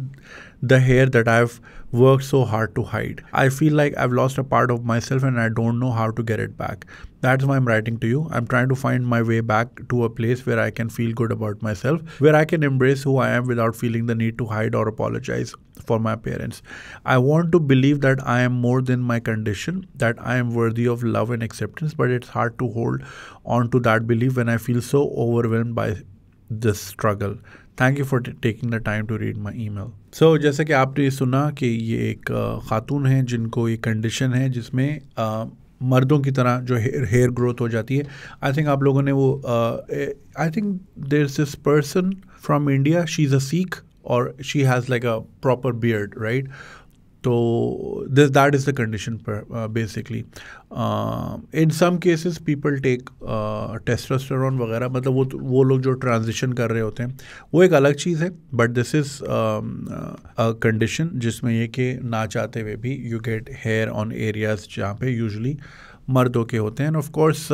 the hair that I've worked so hard to hide. I feel like I've lost a part of myself and I don't know how to get it back. That's why I'm writing to you. I'm trying to find my way back to a place where I can feel good about myself, where I can embrace who I am without feeling the need to hide or apologize for my parents. I want to believe that I am more than my condition, that I am worthy of love and acceptance, but it's hard to hold on to that belief when I feel so overwhelmed by this struggle. Thank you for taking the time to read my email. So so, जैसे कि आपने सुना कि ये एक ख़ातून है जिनको ये कंडीशन है जिसमें आ, मर्दों की तरह जो हेयर हेयर ग्रोथ हो जाती है आई थिंक आप लोगों ने वो I think there is this person from India she is a Sikh और she has like a proper beard right तो this that is the condition पर basically in some cases people take people uh, वगैरह मतलब वो वो लोग जो transition कर रहे होते हैं वो एक अलग चीज़ है बट दिस इज़ कंडीशन जिसमें ये कि ना चाहते हुए भी you get hair on areas जहाँ पे यूजली मर्दों के होते हैं and of course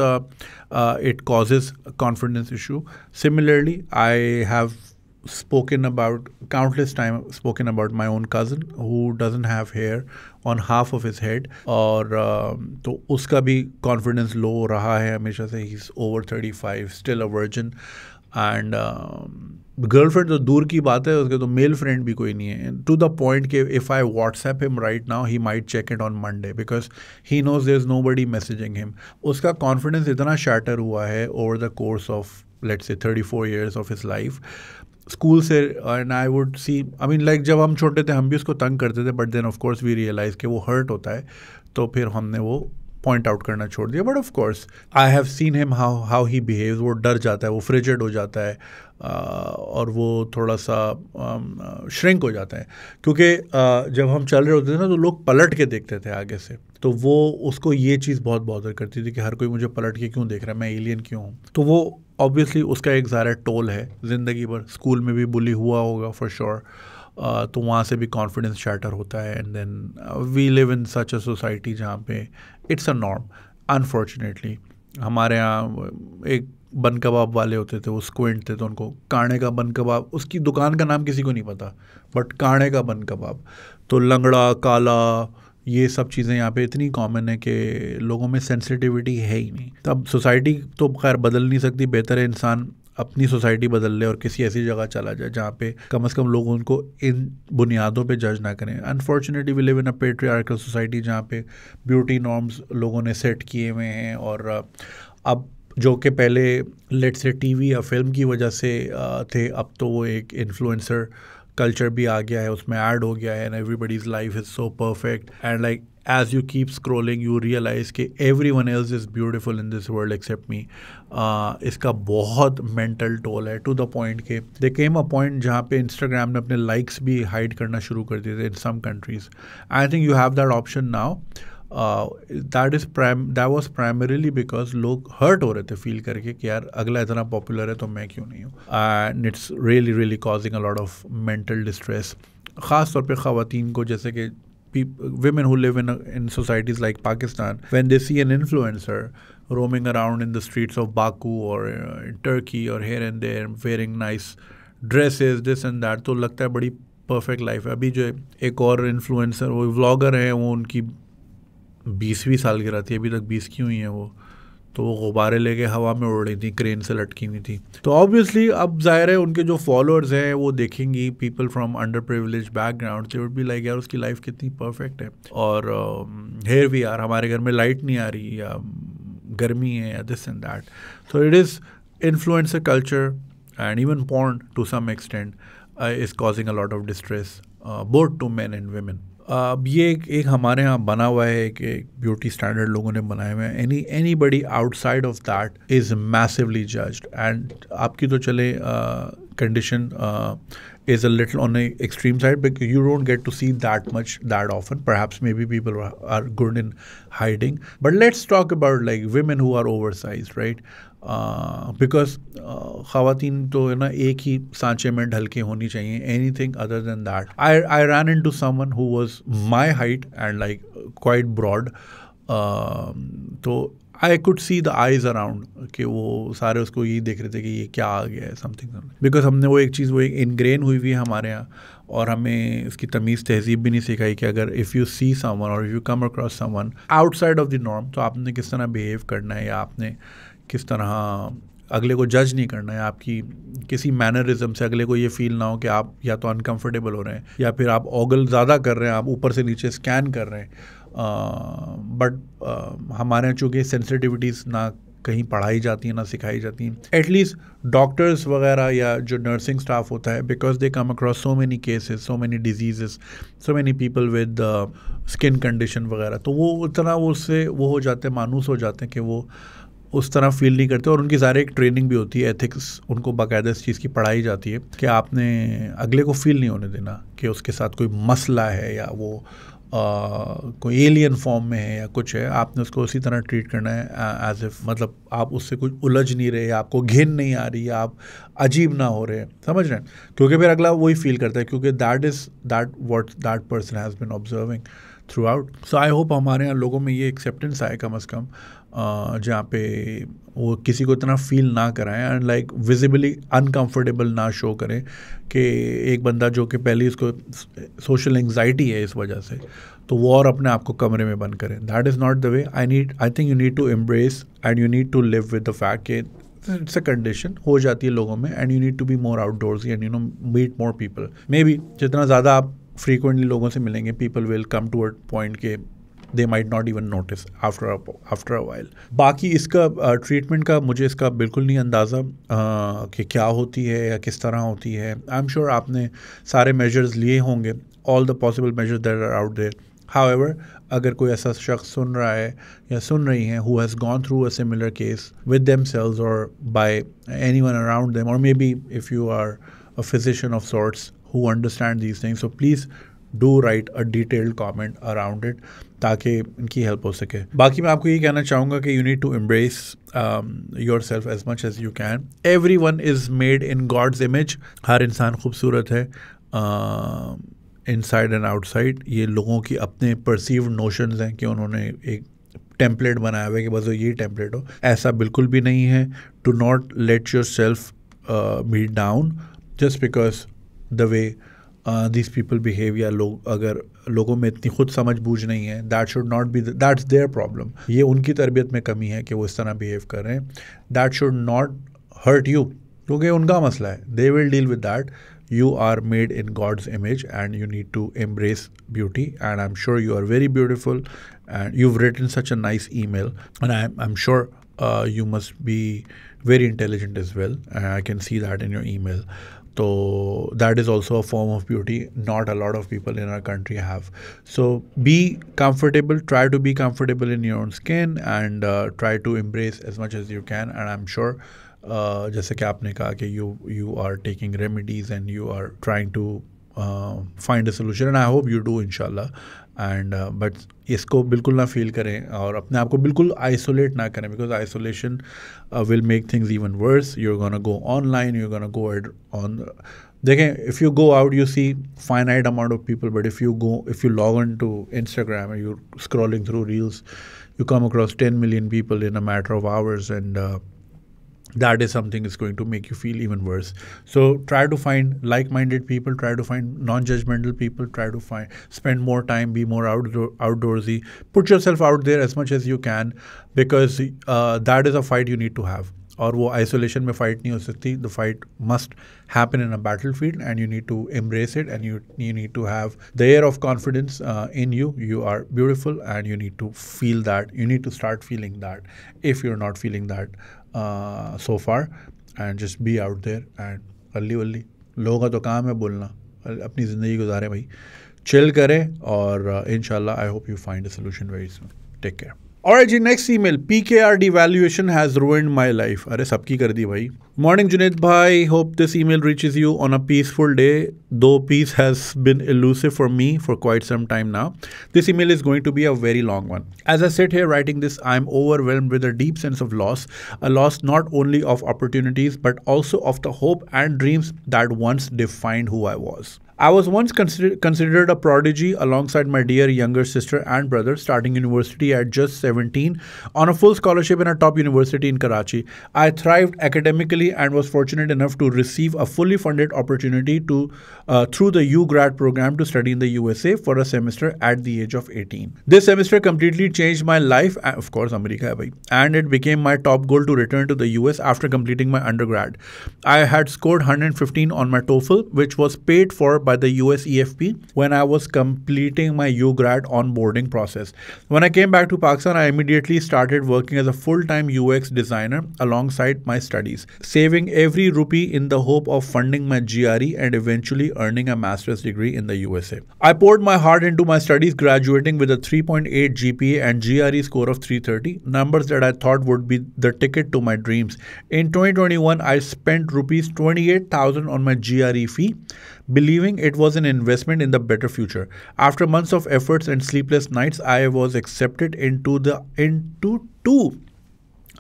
it causes confidence issue similarly I have spoken about countless time spoken about my own cousin who doesn't have hair on half of his head or to uska bhi confidence low raha hai hamesha se he's over 35 still a virgin and um, girlfriend to dur ki baat hai uske male friend bhi koi nahi hai to the point ke if i whatsapp him right now he might check it on monday because he knows there's nobody messaging him uska confidence itna shatter hua hai over the course of let's say 34 years of his life school से and I would see I mean like जब हम छोटे थे हम भी उसको तंग करते थे but then of course we realize कि वो हर्ट होता है तो फिर हमने वो पॉइंट आउट करना छोड़ दिया but of course I have seen him how how he behave वो डर जाता है वो फ्रिजेड हो जाता है uh, और वो थोड़ा सा श्रिंक um, uh, हो जाता है क्योंकि uh, जब हम चल रहे होते थे ना तो लोग पलट के देखते थे आगे से तो वो उसको ये चीज़ बहुत बॉदर करती थी कि हर कोई मुझे पलट के क्यों देख रहा है मैं एलियन क्यों हूँ तो वो ऑब्वियसली उसका एक ज़ारा टोल है ज़िंदगी भर स्कूल में भी बुली हुआ होगा फॉर श्योर तो वहाँ से भी कॉन्फिडेंस शैटर होता है and then we live in such a society जहाँ पे इट्स अ नॉर्म अनफॉर्चुनेटली हमारे यहाँ एक बन कबाब वाले होते थे वो स्क्विंट थे तो उनको काणे का बन कबाब उसकी दुकान का नाम किसी को नहीं पता बट काणे का बन कबाब तो लंगड़ा काला ये सब चीज़ें यहाँ पे इतनी कॉमन है कि लोगों में सेंसिटिविटी है ही नहीं तब सोसाइटी तो खैर बदल नहीं सकती बेहतर है इंसान अपनी सोसाइटी बदल ले और किसी ऐसी जगह चला जाए जहाँ पे कम से कम लोग उनको इन बुनियादों पे जज ना करें unfortunately we live in a patriarchal society जहाँ पे ब्यूटी नॉर्म्स लोगों ने सेट किए हुए हैं और अब जो कि पहले लेट से टीवी या फिल्म की वजह से थे अब तो वो एक इन्फ्लुएंसर कल्चर भी आ गया है उसमें ऐड हो गया है and everybody is life is so perfect and like as you keep scrolling you realize के everyone else is beautiful in this world except me इसका बहुत मेंटल टोल है टू द पॉइंट के they came a point जहाँ पे Instagram ने अपने likes भी हाइड करना शुरू कर दिए थे in some countries I think you have that option now that is prime that was primarily because लोग हर्ट हो रहे थे फील करके कि यार अगला इतना पॉपुलर है तो मैं क्यों नहीं हूँ and it's really really causing a lot of mental distress खास तौर पर खातन को जैसे कि women who live in in societies like Pakistan when they see an influencer roaming around in the streets of Baku और टर्की और here and there wearing nice dresses this and that तो लगता है बड़ी परफेक्ट लाइफ है अभी जो एक और इन्फ्लुंसर वो व्लागर हैं वो उनकी बीसवीं साल की रहती है अभी तक बीस की हुई हैं वो तो वो गुब्बारे लेके हवा में उड़ रही थी क्रेन से लटकी हुई थी तो ऑब्वियसली अब जाहिर है उनके जो फॉलोअर्स हैं वो देखेंगी people from underprivileged background से वुड भी लाइक यार उसकी लाइफ कितनी परफेक्ट है और हेयर भी यार हमारे घर में लाइट नहीं आ रही या गर्मी है या this and that so it is influence culture and even पॉन्ड to some extent is causing a lot of distress both to man and women अब ये एक, एक हमारे यहाँ बना हुआ है एक, एक ब्यूटी स्टैंडर्ड लोगों ने बनाए हुए हैं any anybody outside of that is massively judged and आपकी तो चले condition is a little on the extreme side because you don't get to see that much that often. Perhaps maybe people are good in hiding. But let's talk about like women who are oversized, right? Because खातन तो है ना एक ही सांचे में ढल के होनी चाहिए anything other than that I I ran into someone who was my height and like quite broad तो I could see the eyes around कि वो सारे उसको ये देख रहे थे कि ये क्या आ गया है समथिंग बिकॉज हमने वो एक चीज़ वो एक इनग्रेन हुई हुई है हमारे यहाँ और हमें उसकी तमीज़ तहजीब भी नहीं सिखाई कि अगर इफ़ यू सी समवन और you come across someone outside of the norm तो आपने किस तरह बिहेव करना है या आपने किस तरह अगले को जज नहीं करना है आपकी किसी मैनरिज्म से अगले को ये फील ना हो कि आप या तो अनकंफर्टेबल हो रहे हैं या फिर आप ऑगल ज़्यादा कर रहे हैं आप ऊपर से नीचे स्कैन कर रहे हैं बट हमारे यहाँ चूँकि सेंसिटिविटीज़ ना कहीं पढ़ाई जाती हैं ना सिखाई जाती हैं एटलीस्ट डॉक्टर्स वगैरह या जो नर्सिंग स्टाफ होता है because they come across so many cases so many diseases so many people with skin condition वगैरह तो वो उतना वो उससे वो हो जाते हैं मानूस हो जाते हैं कि वो उस तरह फील नहीं करते और उनकी सारे एक ट्रेनिंग भी होती है एथिक्स उनको बाकायदा इस चीज़ की पढ़ाई जाती है कि आपने अगले को फील नहीं होने देना कि उसके साथ कोई मसला है या वो कोई एलियन फॉर्म में है या कुछ है आपने उसको उसी तरह ट्रीट करना है एज इफ मतलब आप उससे कुछ उलझ नहीं रहे आपको घिन नहीं आ रही आप अजीब ना हो रहे समझ रहे हैं क्योंकि फिर अगला वही फील करता है क्योंकि that is that what that person has been observing throughout so I hope हमारे यहाँ लोगों में ये एक्सेप्टेंस आए कम अज़ कम जहाँ पे वो किसी को इतना फील ना कराएं एंड लाइक विजिबली अनकंफर्टेबल ना शो करें कि एक बंदा जो कि पहले इसको सोशल एंगजाइटी है इस वजह से तो वो और अपने आप को कमरे में बंद करें that is not the way I need I think you need to embrace and you need to live with the fact कि इट्स अ कंडीशन हो जाती है लोगों में and you need to be more outdoors and you know meet more people maybe जितना ज़्यादा आप frequently लोगों से मिलेंगे people will come to a point के they might not even notice after after a while बाकी इसका treatment uh, का मुझे इसका बिल्कुल नहीं अंदाज़ा uh, कि क्या होती है या किस तरह होती है आई एम श्योर आपने सारे मेजर्स लिए होंगे all the possible measures there are out there ever अगर कोई ऐसा शख्स सुन रहा है या सुन रही हैं who has gone through a similar case with themselves और by anyone around them और maybe if you are a physician of sorts who understand these things so please do write a detailed comment around it ताकि इनकी help हो सके बाकी मैं आपको ये कहना चाहूँगा कि you need to embrace yourself as much as you can everyone is made in God's image हर इंसान खूबसूरत है इन साइड एंड आउटसाइड ये लोगों की अपने परसीव नोशंस हैं कि उन्होंने एक टेम्पलेट बनाया हुआ है कि बस वो ये टेम्पलेट हो ऐसा बिल्कुल भी नहीं है to not let yourself be down just because the way Uh, these people' behave या लोग अगर लोगों में इतनी खुद समझ बूझ नहीं है that should not be that's their problem ये उनकी तरबियत में कमी है कि वो इस तरह बिहेव कर रहे हैं that should not hurt you क्योंकि उनका मसला है they will you are made in God's image and you need to embrace beauty. And I'm sure you are very beautiful and you've written such a nice email. And I'm, I'm sure uh, you must be very intelligent as well. I can see that in your email. So that is also a form of beauty. Not a lot of people in our country have. So be comfortable. Try to be comfortable in your own skin and uh, try to embrace as much as you can. And I'm sure. Uh, just जैसे you आपने you कि you you are taking remedies and you are trying to find a solution and I hope and but uh, इसको बिल्कुल ना feel करें और अपने आप को बिल्कुल आइसोलेट ना करें because isolation will make things even worse you gonna go online you gonna go on देखें if you go out you see finite amount of people but if you go if you log in to Instagram you scrolling through reels you come across ten million people in a matter of hours and that is something is going to make you feel even worse so try to find like-minded people try to find non-judgmental people try to find spend more time be more outdoor, outdoorsy put yourself out there as much as you can because uh, that is a fight you need to have or wo isolation may fight neosity the fight must happen in a battlefield and you need to embrace it and you, you need to have the air of confidence uh, in you you are beautiful and you need to feel that you need to start feeling that if you're not feeling that so far and just be out out and अली वल्ली लोगों का तो काम है बोलना अपनी ज़िंदगी गुजारें भाई चिल करें और इन I hope you find a solution very soon take care और जी next email P K R devaluation has ruined my life अरे सबकी कर दी भाई मॉर्निंग जुनेद भाई hope this email reaches you on a peaceful day though peace has been elusive for me for quite some time now this email is going to be a very long one as I sit here writing this I am overwhelm with a deep sense of loss a loss not only of opportunities but also of the hope and dreams that once defined who I was I was once consider- considered a prodigy alongside my dear younger sister and brother, starting university at just 17 on a full scholarship in a top university in Karachi. I thrived academically and was fortunate enough to receive a fully funded opportunity to uh, through the UGrad program to study in the USA for a semester at the age of 18. This semester completely changed my life, of course, America, and it became my top goal to return to the US after completing my undergrad. I had scored 115 on my TOEFL, which was paid for by by the US EFP when I was completing my UGRAD onboarding process. When I came back to Pakistan, I immediately started working as a full-time UX designer alongside my studies, saving every rupee in the hope of funding my GRE and eventually earning a master's degree in the USA. I poured my heart into my studies, graduating with a 3.8 GPA and GRE score of 330, numbers that I thought would be the ticket to my dreams. In 2021, I spent rupees 28,000 on my GRE fee, believing it was an investment in the better future. After months of efforts and sleepless nights, I was accepted into the into two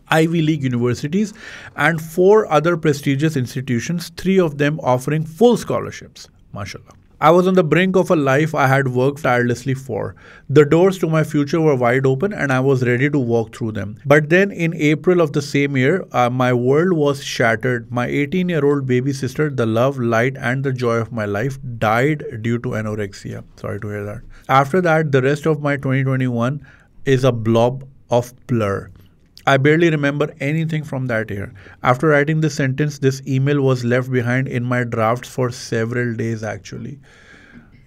Ivy League universities and four other prestigious institutions, three of them offering full scholarships. MashaAllah. I was on the brink of a life I had worked tirelessly for. The doors to my future were wide open and I was ready to walk through them. But then in April of the same year, uh, my world was shattered. My 18 year old baby sister, the love, light, and the joy of my life, died due to anorexia. Sorry to hear that. After that, the rest of my 2021 is a blob of blur. I barely remember anything from that year. After writing this sentence, this email was left behind in my drafts for several days actually.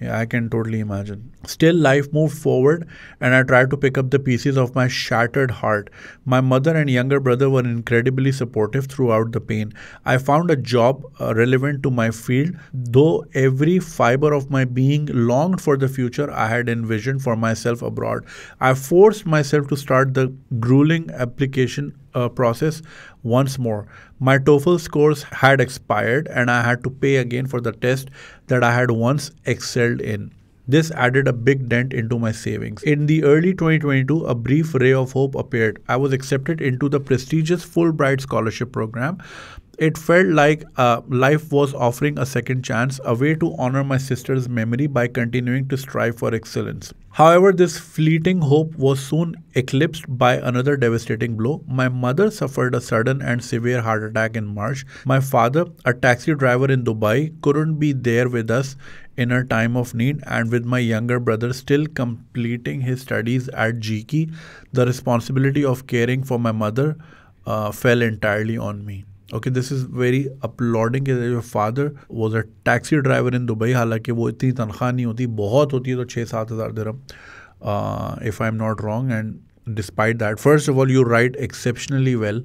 Yeah, I can totally imagine. Still, life moved forward, and I tried to pick up the pieces of my shattered heart. My mother and younger brother were incredibly supportive throughout the pain. I found a job uh, relevant to my field, though every fiber of my being longed for the future I had envisioned for myself abroad. I forced myself to start the grueling application uh, process once more. My TOEFL scores had expired and I had to pay again for the test that I had once excelled in. This added a big dent into my savings. In the early 2022, a brief ray of hope appeared. I was accepted into the prestigious Fulbright Scholarship Program. It felt like uh, life was offering a second chance, a way to honor my sister's memory by continuing to strive for excellence. However, this fleeting hope was soon eclipsed by another devastating blow. My mother suffered a sudden and severe heart attack in March. My father, a taxi driver in Dubai, couldn't be there with us in a time of need and with my younger brother still completing his studies at GK, the responsibility of caring for my mother uh, fell entirely on me. Okay this is very uploading your father was a taxi driver in Dubai हालांकि वो इतनी तनख्वाह नहीं होती बहुत होती है तो छः सात हज़ार दरम if I am not wrong and despite that first of all you write exceptionally well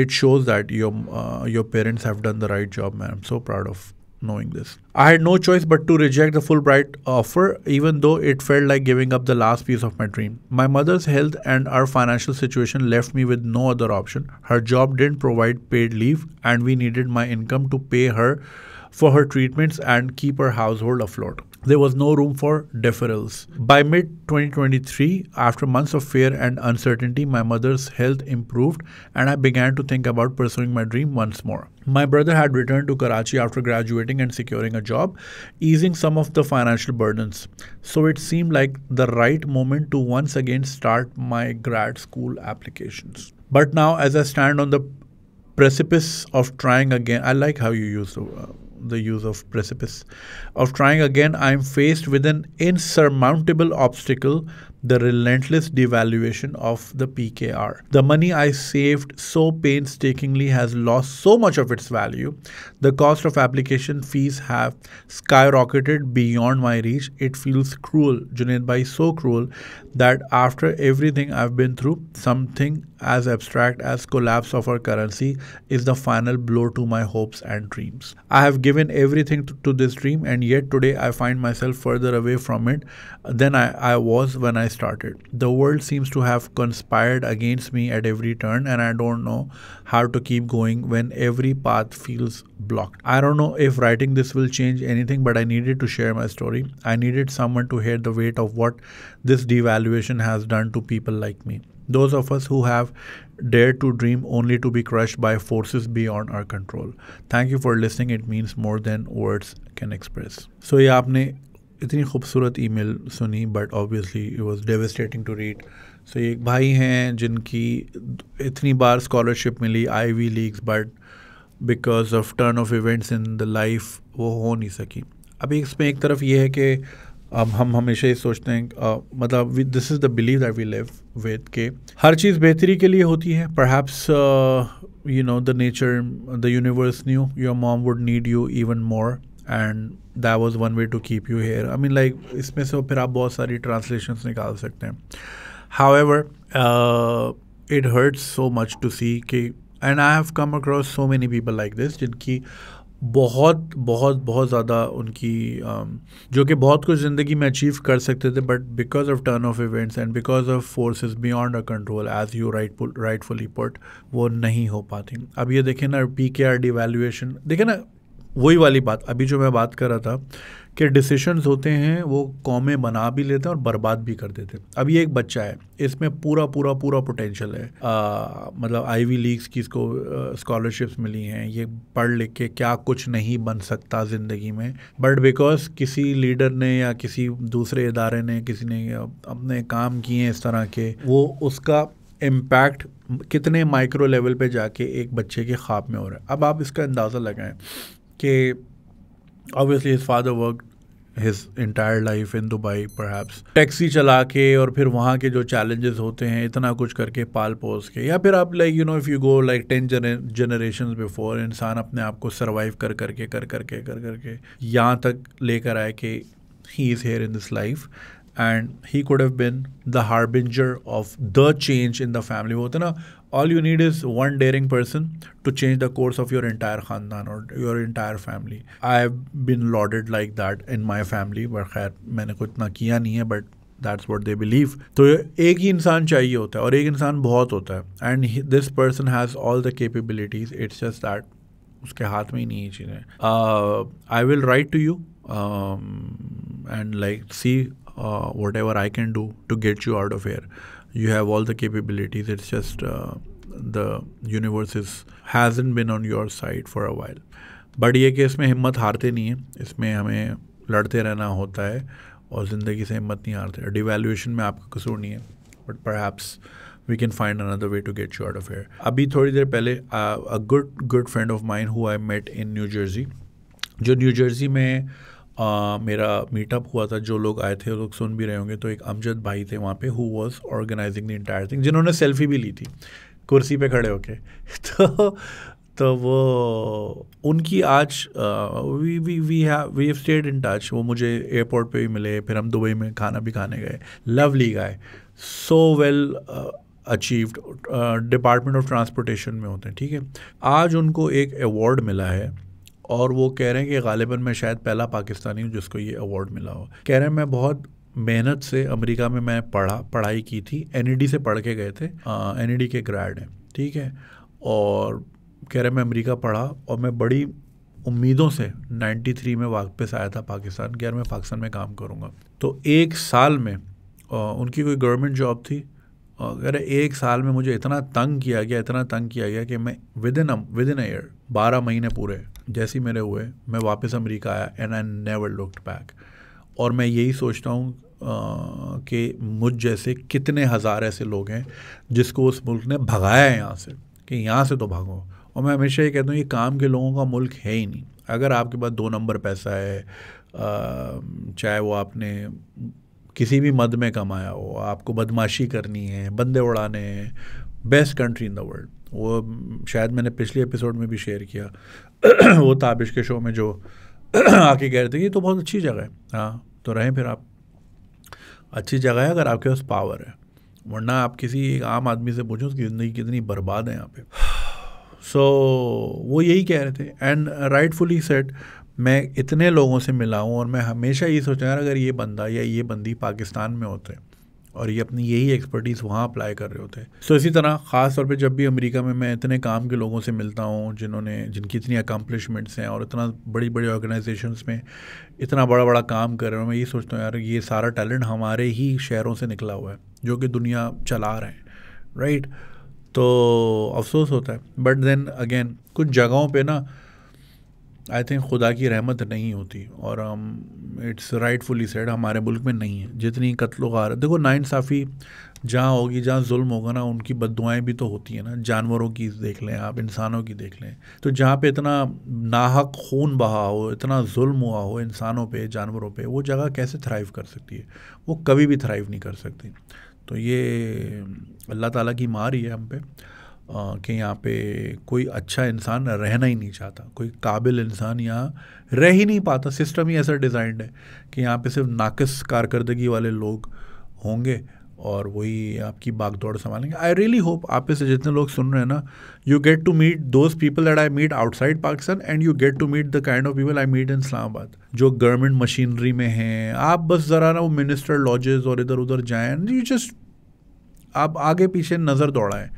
it shows that your uh, your parents have done the right job man i'm so proud of knowing this. I had no choice but to reject the Fulbright offer, even though it felt like giving up the last piece of my dream. My mother's health and our financial situation left me with no other option. Her job didn't provide paid leave, and we needed my income to pay her for her treatments and keep her household afloat there was no room for deferrals. By mid 2023, after months of fear and uncertainty, my mother's health improved and I began to think about pursuing my dream once more. My brother had returned to Karachi after graduating and securing a job, easing some of the financial burdens. So it seemed like the right moment to once again start my grad school applications. But now, as I stand on the precipice of trying again, I like how you use the word. Uh, the use of precipice. Of trying again, I am faced with an insurmountable obstacle the relentless devaluation of the PKR. The money I saved so painstakingly has lost so much of its value. The cost of application fees have skyrocketed beyond my reach. It feels cruel, Junaid Bhai, so cruel that after everything I've been through, something as abstract as collapse of our currency is the final blow to my hopes and dreams. I have given everything to, to this dream and yet today I find myself further away from it than I, I was when I I started. The world seems to have conspired against me at every turn, and I don't know how to keep going when every path feels blocked. I don't know if writing this will change anything, but I needed to share my story. I needed someone to hear the weight of what this devaluation has done to people like me. Those of us who have dared to dream only to be crushed by forces beyond our control. Thank you for listening. It means more than words can express. So, ये आपने इतनी खूबसूरत email सुनी but obviously it was devastating to read so एक भाई हैं जिनकी इतनी बार स्कॉलरशिप मिली Ivy Leagues but because of turn of events in the life वो हो नहीं सकी अभी इसमें एक तरफ ये है कि अब हम हमेशा ही सोचते हैं मतलब this is the believe that we live with के हर चीज़ बेहतरी के लिए होती है perhaps you know the nature the universe knew your mom would need you even more and that was one way to keep you here I mean like इसमें से फिर आप बहुत सारी ट्रांसलेशंस निकाल सकते हैं however it hurts so much to see कि and I have come across so many people like this जिनकी बहुत बहुत बहुत ज़्यादा उनकी um, जो कि बहुत कुछ ज़िंदगी में अचीव कर सकते थे but because of turn of events and because of forces beyond a control as you right rightfully put वो नहीं हो पाती अब ये देखें ना P K R D valuation देखें ना वही वाली बात अभी जो मैं बात कर रहा था कि डिसीशंस होते हैं वो कौमें बना भी लेते हैं और बर्बाद भी कर देते हैं अब ये एक बच्चा है इसमें पूरा पूरा पूरा पोटेंशियल है आ, मतलब आईवी लीग्स की इसको स्कॉलरशिप्स मिली हैं ये पढ़ लिख के क्या कुछ नहीं बन सकता ज़िंदगी में बट बिकॉज किसी लीडर ने या किसी दूसरे इदारे ने किसी ने अपने काम किए हैं इस तरह के वो उसका इम्पैक्ट कितने माइक्रो लेवल पे जाके एक बच्चे के ख्वाब में हो रहा है अब आप इसका अंदाज़ा लगाएं कि obviously his father work his entire life in Dubai perhaps taxi चला के और फिर वहाँ के जो चैलेंजेस होते हैं इतना कुछ करके पाल पोस के या फिर आप like you know if you go like ten generation before इंसान अपने आप को सर्वाइव कर करके कर करके कर करके यहाँ तक लेकर आए कि he is here in this life and he could have been the harbinger of the change in the family वो होता ना all you need is one daring person to change the course of your entire khandan or your entire family. I have been lauded like that in my family. But but that's what they believe. So ek insan hota aur ek insan bahut hota hai. And this person has all the capabilities. It's just that uske haath mein hi nahi hai. Uh, I will write to you um, and like see uh, whatever I can do to get you out of here you have all the capabilities it's just uh, the universe is, hasn't been on your side for a while but ye ke isme himmat haarte nahi hai isme hame ladte rehna hota hai aur zindagi se himmat nahi haarte devaluation mein aapka kasoor nahi but perhaps we can find another way to get you out of here abhi thodi der a good friend of mine who i met in new jersey jo new jersey mein आ, मेरा meetup हुआ था जो लोग आए थे लोग सुन भी रहे होंगे तो एक अमजद भाई थे वहाँ पे who was organizing the entire thing जिन्होंने सेल्फी भी ली थी कुर्सी पे खड़े होके [laughs] तो तो वो उनकी आज we we we have we have stayed in touch वो मुझे एयरपोर्ट पे भी मिले फिर हम दुबई में खाना भी खाने गए lovely guy so well achieved department of transportation में होते हैं ठीक है आज उनको एक अवार्ड मिला है और वो कह रहे हैं कि गालिबा मैं शायद पहला पाकिस्तानी हूँ जिसको ये अवार्ड मिला हो कह रहे हैं मैं बहुत मेहनत से अमेरिका में मैं पढ़ा पढ़ाई की थी एन e से पढ़ के गए थे एन e के ग्रैड हैं ठीक है और कह रहे मैं अमेरिका पढ़ा और मैं बड़ी उम्मीदों से 93 में वापस आया था पाकिस्तान कह रहे मैं पाकिस्तान में काम करूँगा तो एक साल में आ, उनकी कोई गवर्नमेंट जॉब थी अगर एक साल में मुझे इतना तंग किया गया इतना तंग किया गया कि मैं within within year बारह महीने पूरे जैसे मेरे हुए मैं वापस अमेरिका आया and I never looked back और मैं यही सोचता हूँ कि मुझ जैसे कितने हज़ार ऐसे लोग हैं जिसको उस मुल्क ने भगाया है यहाँ से कि यहाँ से तो भागो और मैं हमेशा ये कहता हूँ ये काम के लोगों का मुल्क है ही नहीं अगर आपके पास दो नंबर पैसा है चाहे वो आपने किसी भी मद में कमाया हो आपको बदमाशी करनी है बंदे उड़ाने हैं best country in the world वो शायद मैंने पिछले एपिसोड में भी शेयर किया [clears throat] वो ताबिश के शो में जो [clears throat] आके कह रहे थे कि तो बहुत अच्छी जगह है हाँ तो रहें फिर आप अच्छी जगह है अगर आपके पास पावर है वरना आप किसी एक आम आदमी से पूछो उसकी ज़िंदगी कितनी बर्बाद है यहाँ पे सो [sighs] so, वो यही कह रहे थे एंड राइटफुली सेट मैं इतने लोगों से मिला हूँ और मैं हमेशा ये सोचा यार अगर ये बंदा या ये बंदी पाकिस्तान में होते और ये अपनी यही एक्सपर्टीज़ वहाँ अप्लाई कर रहे होते हैं so, सो इसी तरह ख़ास तौर पे जब भी अमेरिका में मैं इतने काम के लोगों से मिलता हूँ जिन्होंने जिनकी इतनी अकम्पलिशमेंट्स हैं और इतना बड़ी बड़ी ऑर्गेनाइजेशंस में इतना बड़ा बड़ा काम कर रहे हैं मैं ये सोचता हूँ यार ये सारा टैलेंट हमारे ही शहरों से निकला हुआ है जो कि दुनिया चला रहे हैं राइट right? तो अफसोस होता है बट देन अगेन कुछ जगहों पर ना आई थिंक खुदा की रहमत नहीं होती और हम इट्स राइटफुली सेड हमारे मुल्क में नहीं है जितनी कत्ल गार देखो नाइंसाफ़ी जहाँ होगी जहाँ जुल्म होगा ना उनकी बदुआएँ भी तो होती हैं ना जानवरों की देख लें आप इंसानों की देख लें तो जहाँ पे इतना नाहक खून बहा हो इतना जुल्म हुआ हो इंसानों पे जानवरों पे वो जगह कैसे थ्राइव कर सकती है वो कभी भी थ्राइव नहीं कर सकती तो ये अल्लाह ताला की मार ही है हम पे कि यहाँ पे कोई अच्छा इंसान रहना ही नहीं चाहता कोई काबिल इंसान यहाँ रह ही नहीं पाता सिस्टम ही ऐसा डिज़ाइंड है कि यहाँ पे सिर्फ नाकस कारकर्दगी वाले लोग होंगे और वही आपकी बागदौड़ संभालेंगे आई रियली होप आप से जितने लोग सुन रहे हैं ना you get to meet those people that I meet outside Pakistan and you get to meet the kind of people I meet in Islamabad जो गवर्नमेंट मशीनरी में हैं आप बस ज़रा ना वो मिनिस्टर लॉजेज और इधर उधर जाएँ यू जस्ट आप आगे पीछे नज़र दौड़ाएँ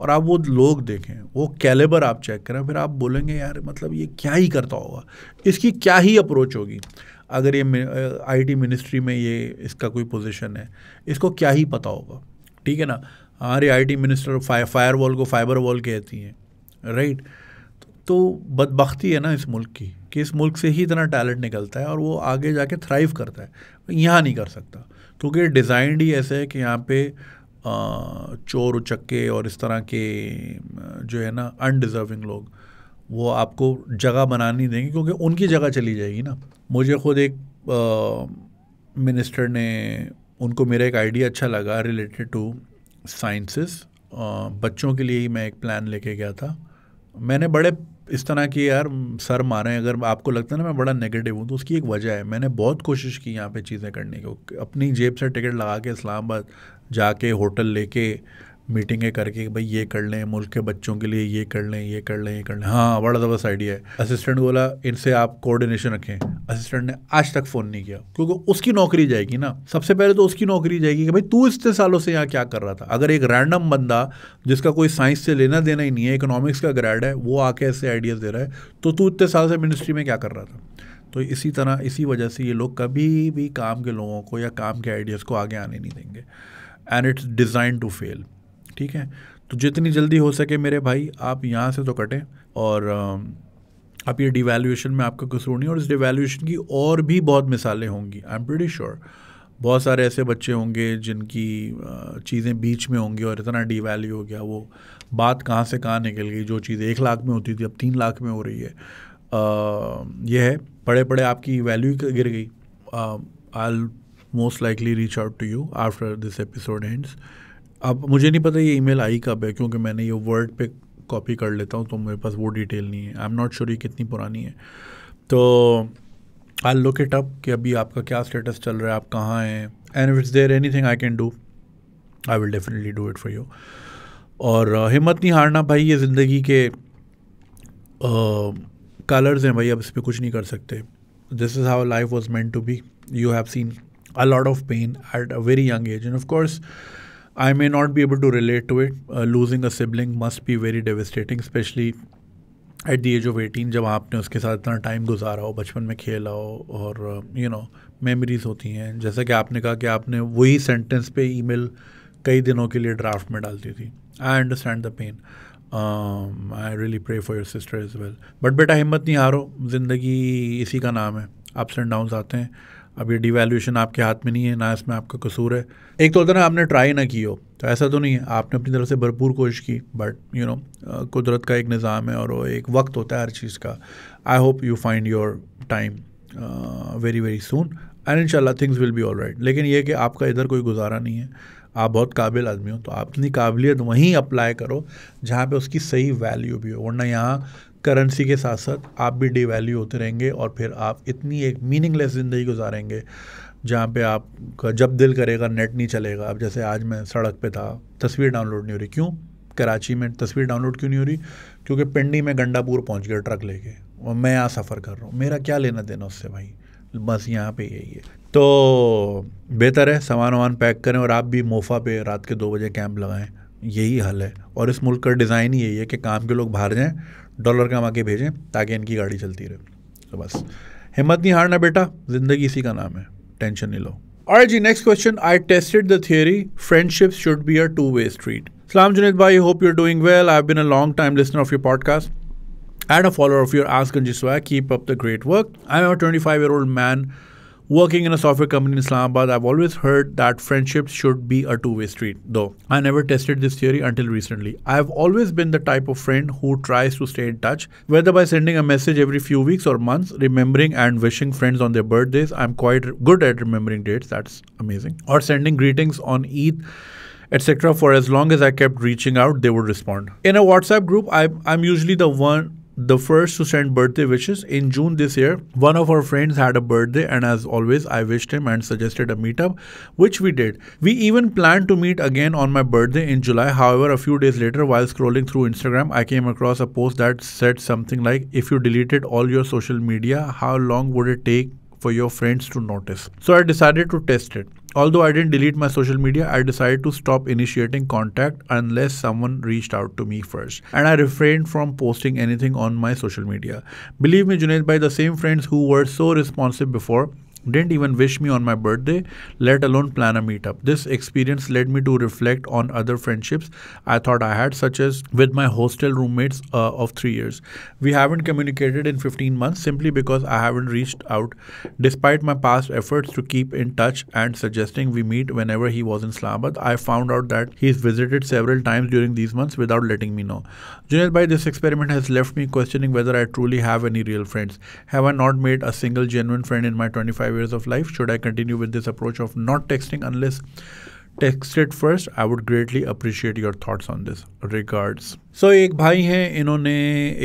और आप वो लोग देखें वो कैलेबर आप चेक करें फिर आप बोलेंगे यार मतलब ये क्या ही करता होगा इसकी क्या ही अप्रोच होगी अगर ये आईटी मिनिस्ट्री में ये इसका कोई पोजीशन है इसको क्या ही पता होगा ठीक है ना हमारे आईटी मिनिस्टर फायर वॉल को फाइबर वॉल कहती हैं राइट तो बदबख्ती है ना इस मुल्क की कि इस मुल्क से ही इतना टैलेंट निकलता है और वो आगे जाके थ्राइव करता है यहाँ नहीं कर सकता क्योंकि डिज़ाइंड ही ऐसे है कि यहाँ पे चोर उचक्के और इस तरह के जो है ना अनडिज़र्विंग लोग वो आपको जगह बना नहीं देंगे क्योंकि उनकी जगह चली जाएगी ना मुझे ख़ुद एक मिनिस्टर ने उनको मेरा एक आइडिया अच्छा लगा रिलेटेड टू साइंसेस बच्चों के लिए ही मैं एक प्लान लेके गया था मैंने बड़े इस तरह की यार सर मारे अगर आपको लगता है ना मैं बड़ा नेगेटिव हूँ तो उसकी एक वजह है मैंने बहुत कोशिश की यहाँ पे चीज़ें करने की अपनी जेब से टिकट लगा के इस्लामाबाद जाके होटल लेके मीटिंगें करके भाई ये कर लें मुल्क के बच्चों के लिए ये कर लें ये कर लें ये कर लें हाँ बड़ा ज़बरदस्त आइडिया है असिस्टेंट बोला इनसे आप कोऑर्डिनेशन रखें असिस्टेंट ने आज तक फ़ोन नहीं किया क्योंकि उसकी नौकरी जाएगी ना सबसे पहले तो उसकी नौकरी जाएगी कि भाई तू इतने सालों से यहाँ क्या कर रहा था अगर एक रैंडम बंदा जिसका कोई साइंस से लेना देना ही नहीं है इकोनॉमिक्स का ग्रेड है वो आके ऐसे आइडियाज़ दे रहा है तो तू इतने साल से मिनिस्ट्री में क्या कर रहा था तो इसी तरह इसी वजह से ये लोग कभी भी काम के लोगों को या काम के आइडियाज़ को आगे आने नहीं देंगे and it's design to fail ठीक है तो जितनी जल्दी हो सके मेरे भाई आप यहाँ से तो कटें और आप ये डिवेल्यूशन में आपका कसूर नहीं और इस डिवेल्यूशन की और भी बहुत मिसालें होंगी आई एम प्रटी श्योर बहुत सारे ऐसे बच्चे होंगे जिनकी चीज़ें बीच में होंगी और इतना डिवैल्यू हो गया वो बात कहाँ से कहाँ निकल गई जो चीज़ एक लाख में होती थी अब तीन लाख में हो रही है यह है पड़े पड़े आपकी वैल्यू गिर गई I most likely reach out to you after this episode ends अब मुझे नहीं पता ये ईमेल आई कब है क्योंकि मैंने ये वर्ड पे कॉपी कर लेता हूँ तो मेरे पास वो डिटेल नहीं है आई एम नॉट श्योर ये कितनी पुरानी है तो आई लुक इट अप कि अभी आपका क्या स्टेटस चल रहा है आप कहाँ हैं and if it's there anything I can do I will definitely do it for you और uh, हिम्मत नहीं हारना भाई ये ज़िंदगी के कलर्स uh, हैं भाई अब इस पर कुछ नहीं कर सकते this is how life was meant to be you have seen a lot of pain at a very young age and of course I may not be able to relate to it. Uh, losing a sibling must be very devastating, especially at the age of 18, जब आपने उसके साथ इतना time गुजारा हो बचपन में खेला हो और यू नो मेमोरीज होती हैं जैसा कि आपने कहा कि आपने वही सेंटेंस पे ईमेल कई दिनों के लिए ड्राफ्ट में डालती थी I understand the pain I really pray for your sister is well but बेटा हिम्मत नहीं हारो ज़िंदगी इसी का नाम है अप्स एंड डाउन्स आते हैं अब ये डिवेल्यूशन आपके हाथ में नहीं है ना इसमें आपका कसूर है एक तो होता ना आपने ट्राई ना की हो तो ऐसा तो नहीं है आपने अपनी तरफ से भरपूर कोशिश की बट यू नो कुदरत का एक निज़ाम है और वो एक वक्त होता है हर चीज़ का I hope you find your time very very soon and in things will be all right लेकिन ये कि आपका इधर कोई गुजारा नहीं है आप बहुत काबिल आदमी हो तो आप अपनी काबिलियत वहीं अप्लाई करो जहाँ पे उसकी सही वैल्यू भी हो वरना यहाँ करेंसी के साथ साथ आप भी डिवैल्यू होते रहेंगे और फिर आप इतनी एक मीनिंगलेस ज़िंदगी गुजारेंगे जहाँ पे आपका जब दिल करेगा नेट नहीं चलेगा अब जैसे आज मैं सड़क पे था तस्वीर डाउनलोड नहीं हो रही क्यों कराची में तस्वीर डाउनलोड क्यों नहीं हो रही क्योंकि पिंडी में गंडापुर पहुँच गया ट्रक लेके और मैं यहाँ सफ़र कर रहा हूँ मेरा क्या लेना देना उससे भाई बस यहाँ पे यही है तो बेहतर है सामान वामान पैक करें और आप भी मोफा पे रात के दो बजे कैंप लगाएं यही हल है और इस मुल्क का डिज़ाइन यही है कि काम के लोग बाहर जाएं डॉलर कमा के भेजें ताकि इनकी गाड़ी चलती रहे तो बस हिम्मत नहीं हारना बेटा ज़िंदगी इसी का नाम है टेंशन नहीं लो और जी next question I tested the theory friendship should be a two way street सलाम जुनेद भाई hope you are doing well I been a long time listener of your podcast a follower of your ask जिस keep up the great work I am a twenty five year old man Working in a software company in Islamabad, I've always heard that friendships should be a two way street, though I never tested this theory until recently. I've always been the type of friend who tries to stay in touch, whether by sending a message every few weeks or months, remembering and wishing friends on their birthdays. I'm quite good at remembering dates, that's amazing, or sending greetings on Eid etc. For as long as I kept reaching out, they would respond. In a WhatsApp group, I, am usually the one the first to send birthday wishes. In June this year, one of our friends had a birthday, and as always, I wished him and suggested a meetup, which we did. We even planned to meet again on my birthday in July. However, a few days later, while scrolling through Instagram, I came across a post that said something like, If you deleted all your social media, how long would it take for your friends to notice. So I decided to test it. Although I didn't delete my social media, I decided to stop initiating contact unless someone reached out to me first. And I refrained from posting anything on my social media. Believe me, Junaid, by the same friends who were so responsive before, didn't even wish me on my birthday, let alone plan a meetup. This experience led me to reflect on other friendships I thought I had, such as with my hostel roommates uh, of three years. We haven't communicated in 15 months simply because I haven't reached out, despite my past efforts to keep in touch and suggesting we meet whenever he was in Islamabad. I found out that he's visited several times during these months without letting me know. Junaid by this experiment has left me questioning whether I truly have any real friends. Have I not made a single genuine friend in my 25 ways of life. Should I continue with this approach of not texting unless texted first? I would greatly appreciate your thoughts on this. Regards. So so, एक भाई हैं इन्होंने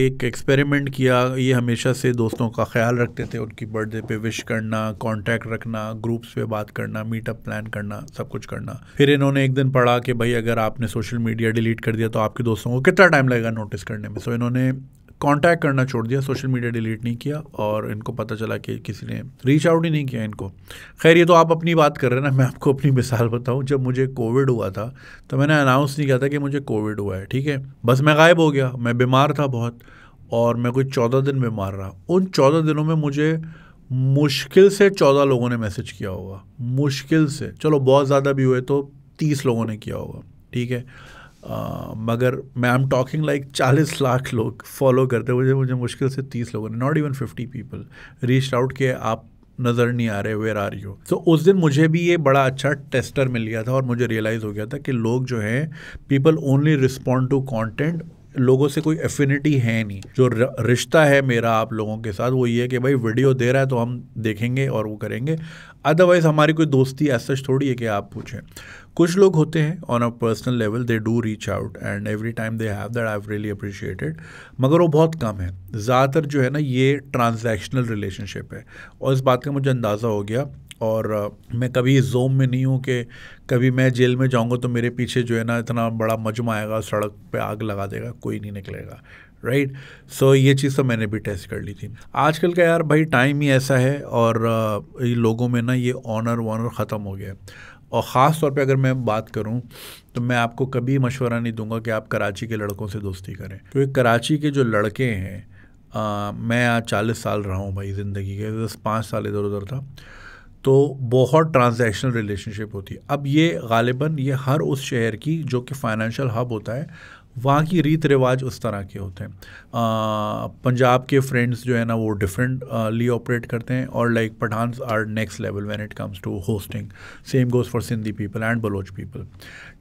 एक experiment किया ये हमेशा से दोस्तों का ख्याल रखते थे उनकी बर्थडे पे विश करना कांटेक्ट रखना ग्रुप्स पे बात करना मीटअप प्लान करना सब कुछ करना फिर इन्होंने एक दिन पढ़ा कि भाई अगर आपने सोशल मीडिया डिलीट कर दिया तो आपके दोस्तों को कितना टाइम लगेगा नोटिस करने में सो so, इन्होंने कांटेक्ट करना छोड़ दिया सोशल मीडिया डिलीट नहीं किया और इनको पता चला कि किसी ने रीच आउट ही नहीं किया इनको खैर ये तो आप अपनी बात कर रहे हैं ना मैं आपको अपनी मिसाल बताऊँ जब मुझे कोविड हुआ था तो मैंने अनाउंस नहीं किया था कि मुझे कोविड हुआ है ठीक है बस मैं गायब हो गया मैं बीमार था बहुत और मैं कोई चौदह दिन बीमार रहा उन चौदह दिनों में मुझे मुश्किल से चौदह लोगों ने मैसेज किया होगा मुश्किल से चलो बहुत ज़्यादा भी हुए तो तीस लोगों ने किया होगा ठीक है Uh, मगर मैं आई एम टॉकिंग लाइक चालीस लाख लोग फॉलो करते मुझे मुझे मुश्किल से तीस लोगों ने not even fifty people reach out के आप नज़र नहीं आ रहे वेयर आर यू तो उस दिन मुझे भी ये बड़ा अच्छा टेस्टर मिल गया था और मुझे रियलाइज़ हो गया था कि लोग जो हैं people only respond to content लोगों से कोई एफिनिटी है नहीं जो रिश्ता है मेरा आप लोगों के साथ वो ये है कि भाई वीडियो दे रहा है तो हम देखेंगे और वो करेंगे अदरवाइज़ हमारी कोई दोस्ती ऐसा थोड़ी है कि आप पूछें कुछ लोग होते हैं on a personal level they do reach out and every time they have that I really appreciated मगर वो बहुत कम है ज़्यादातर जो है ना ये ट्रांजैक्शनल रिलेशनशिप है और इस बात का मुझे अंदाज़ा हो गया और मैं कभी जोम में नहीं हूँ कि कभी मैं जेल में जाऊँगा तो मेरे पीछे जो है ना इतना बड़ा मजमा आएगा सड़क पे आग लगा देगा कोई नहीं निकलेगा राइट right? सो so, ये चीज़ तो मैंने भी टेस्ट कर ली थी आजकल का यार भाई टाइम ही ऐसा है और लोगों में ना ये ऑनर वॉनर ख़त्म हो गया और ख़ास तौर पे अगर मैं बात करूं तो मैं आपको कभी मशवरा नहीं दूंगा कि आप कराची के लड़कों से दोस्ती करें क्योंकि कराची के जो लड़के हैं आ, मैं आज चालीस साल रहा हूँ भाई ज़िंदगी के दस पाँच साल इधर उधर था तो बहुत ट्रांजैक्शनल रिलेशनशिप होती है अब ये गालिबा ये हर उस शहर की जो कि फाइनेंशियल हब होता है वहाँ की रीत रिवाज उस तरह के होते हैं आ, पंजाब के फ्रेंड्स जो है ना वो डिफरेंटली ऑपरेट करते हैं और like Pathans are next level when it comes to hosting same goes for Sindhi people and Baloch people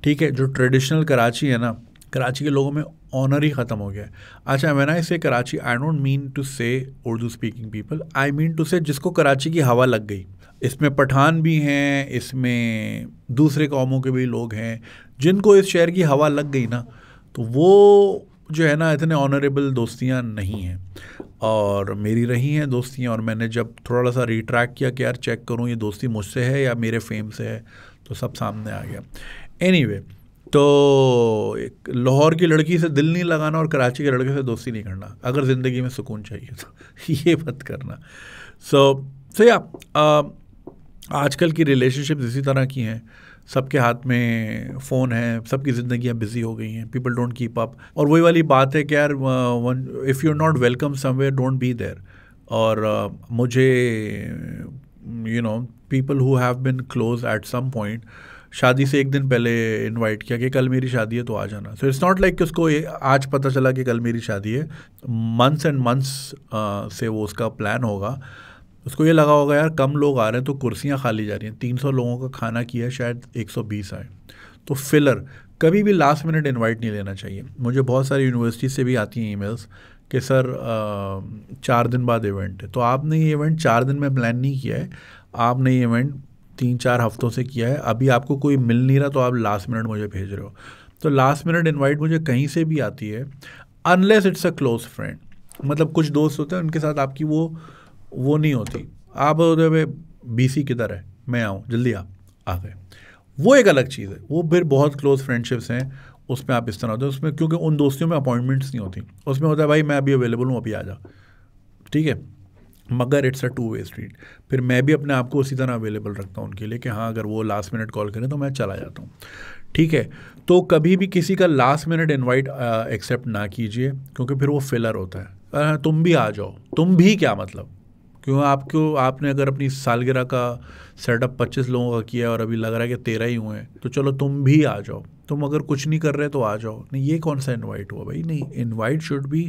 ठीक है जो ट्रेडिशनल कराची है ना कराची के लोगों में ऑनर ही ख़त्म हो गया है अच्छा मैं I say Karachi I don't mean to say Urdu speaking people I mean to say जिसको कराची की हवा लग गई इसमें पठान भी हैं इसमें दूसरे कौमों के भी लोग हैं जिनको इस शहर की हवा लग गई ना तो वो जो है ना इतने ऑनरेबल दोस्तियाँ नहीं हैं और मेरी रही हैं दोस्तियाँ और मैंने जब थोड़ा सा रिट्रैक किया कि यार चेक करूँ ये दोस्ती मुझसे है या मेरे फेम से है तो सब सामने आ गया एनी anyway, तो एक लाहौर की लड़की से दिल नहीं लगाना और कराची के लड़के से दोस्ती नहीं करना अगर ज़िंदगी में सुकून चाहिए तो [laughs] ये मत करना सो सो या आजकल की रिलेशनशिप इसी तरह की हैं सबके हाथ में फ़ोन है सबकी ज़िंदियाँ बिजी हो गई हैं पीपल डोंट कीप अप और वही वाली बात है कि यार if you are not welcome somewhere don't be there और uh, मुझे you know people who have been close at some point शादी से एक दिन पहले इनवाइट किया कि कल मेरी शादी है तो आ जाना सो इट्स नॉट लाइक कि उसको आज पता चला कि कल मेरी शादी है मंथ्स एंड मंथ्स से वो उसका प्लान होगा उसको ये लगा होगा यार कम लोग आ रहे हैं तो कुर्सियाँ खाली जा रही हैं तीन सौ लोगों का खाना किया शायद एक सौ बीस आए तो फिलर कभी भी लास्ट मिनट इनवाइट नहीं लेना चाहिए मुझे बहुत सारी यूनिवर्सिटी से भी आती हैं ईमेल्स कि सर आ, चार दिन बाद इवेंट है तो आपने ये इवेंट चार दिन में प्लान नहीं किया है आपने ये इवेंट तीन चार हफ्तों से किया है अभी आपको कोई मिल नहीं रहा तो आप लास्ट मिनट मुझे भेज रहे हो तो लास्ट मिनट इनवाइट मुझे कहीं से भी आती है unless it's a close friend मतलब कुछ दोस्त होते हैं उनके साथ आपकी वो वो नहीं होती आप बी सी किधर है मैं आऊँ जल्दी आप आ गए वो एक अलग चीज़ है वो फिर बहुत क्लोज फ्रेंडशिप्स हैं उसमें आप इस तरह होते हैं उसमें क्योंकि उन दोस्तियों में अपॉइंटमेंट्स नहीं होती उसमें होता है भाई मैं अभी अवेलेबल हूँ अभी आ जा ठीक है मगर it's a two way street फिर मैं भी अपने आप को उसी तरह अवेलेबल रखता हूँ उनके लिए कि हाँ अगर वो लास्ट मिनट कॉल करें तो मैं चला जाता हूँ ठीक है तो कभी भी किसी का लास्ट मिनट इन्वाइट एक्सेप्ट ना कीजिए क्योंकि फिर वो फिलर होता है तुम भी आ जाओ तुम भी क्या मतलब क्यों आपको आपने अगर अपनी सालगिरह का सेटअप पच्चीस लोगों का किया और अभी लग रहा है कि तेरह ही हुए हैं तो चलो तुम भी आ जाओ तुम अगर कुछ नहीं कर रहे तो आ जाओ नहीं ये कौन सा इन्वाइट हुआ भाई नहीं invite should be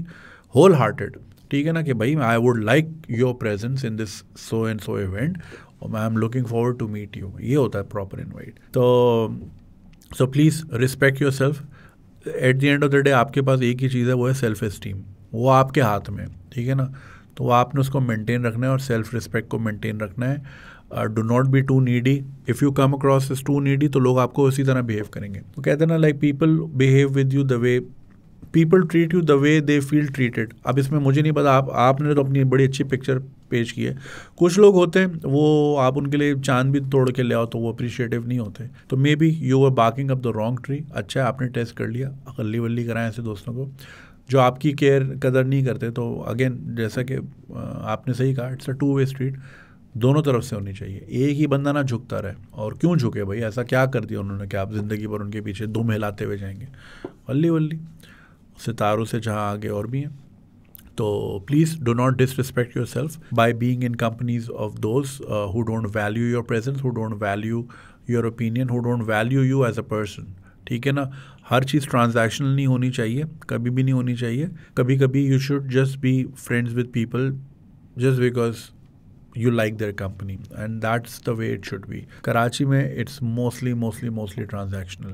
whole hearted ठीक है ना कि भाई I would like your presence in this so and so event और I am looking forward to meet you ये होता है प्रॉपर इन्वाइट तो so please respect yourself at the end of the day आपके पास एक ही चीज़ है वो है सेल्फ इस्टीम वो आपके हाथ में ठीक है ना तो आपने उसको मेंटेन रखना है और सेल्फ रिस्पेक्ट को मेंटेन रखना है do not be too needy if you come across is too needy तो लोग आपको उसी तरह बिहेव करेंगे तो कहते हैं ना like people behave with you the way people treat you the way they feel treated अब इसमें मुझे नहीं पता आप आपने तो अपनी बड़ी अच्छी पिक्चर पेश की है कुछ लोग होते हैं वो आप उनके लिए चांद भी तोड़ के ले आओ तो वो अप्रिशिएटिव नहीं होते तो maybe you are barking up the wrong tree अच्छा है आपने टेस्ट कर लिया अकली वल्ली कराएं ऐसे दोस्तों को जो आपकी केयर कदर नहीं करते तो अगेन जैसा कि आपने सही कहा it's a two way street दोनों तरफ से होनी चाहिए एक ही बंदा ना झुकता रहे और क्यों झुके भाई ऐसा क्या कर दिया उन्होंने कि आप ज़िंदगी भर उनके पीछे दुम हिलाते हुए जाएंगे वल्ली वल्ली सितारों से जहाँ आगे और भी हैं तो please do not disrespect yourself by being in companies of those who don't value your presence who don't value your opinion who don't value you as a person ठीक है ना हर चीज़ ट्रांजैक्शनल नहीं होनी चाहिए कभी भी नहीं होनी चाहिए कभी कभी you should just be friends with people just because you like their company and that's the way it should be Karachi में it's mostly mostly mostly transactional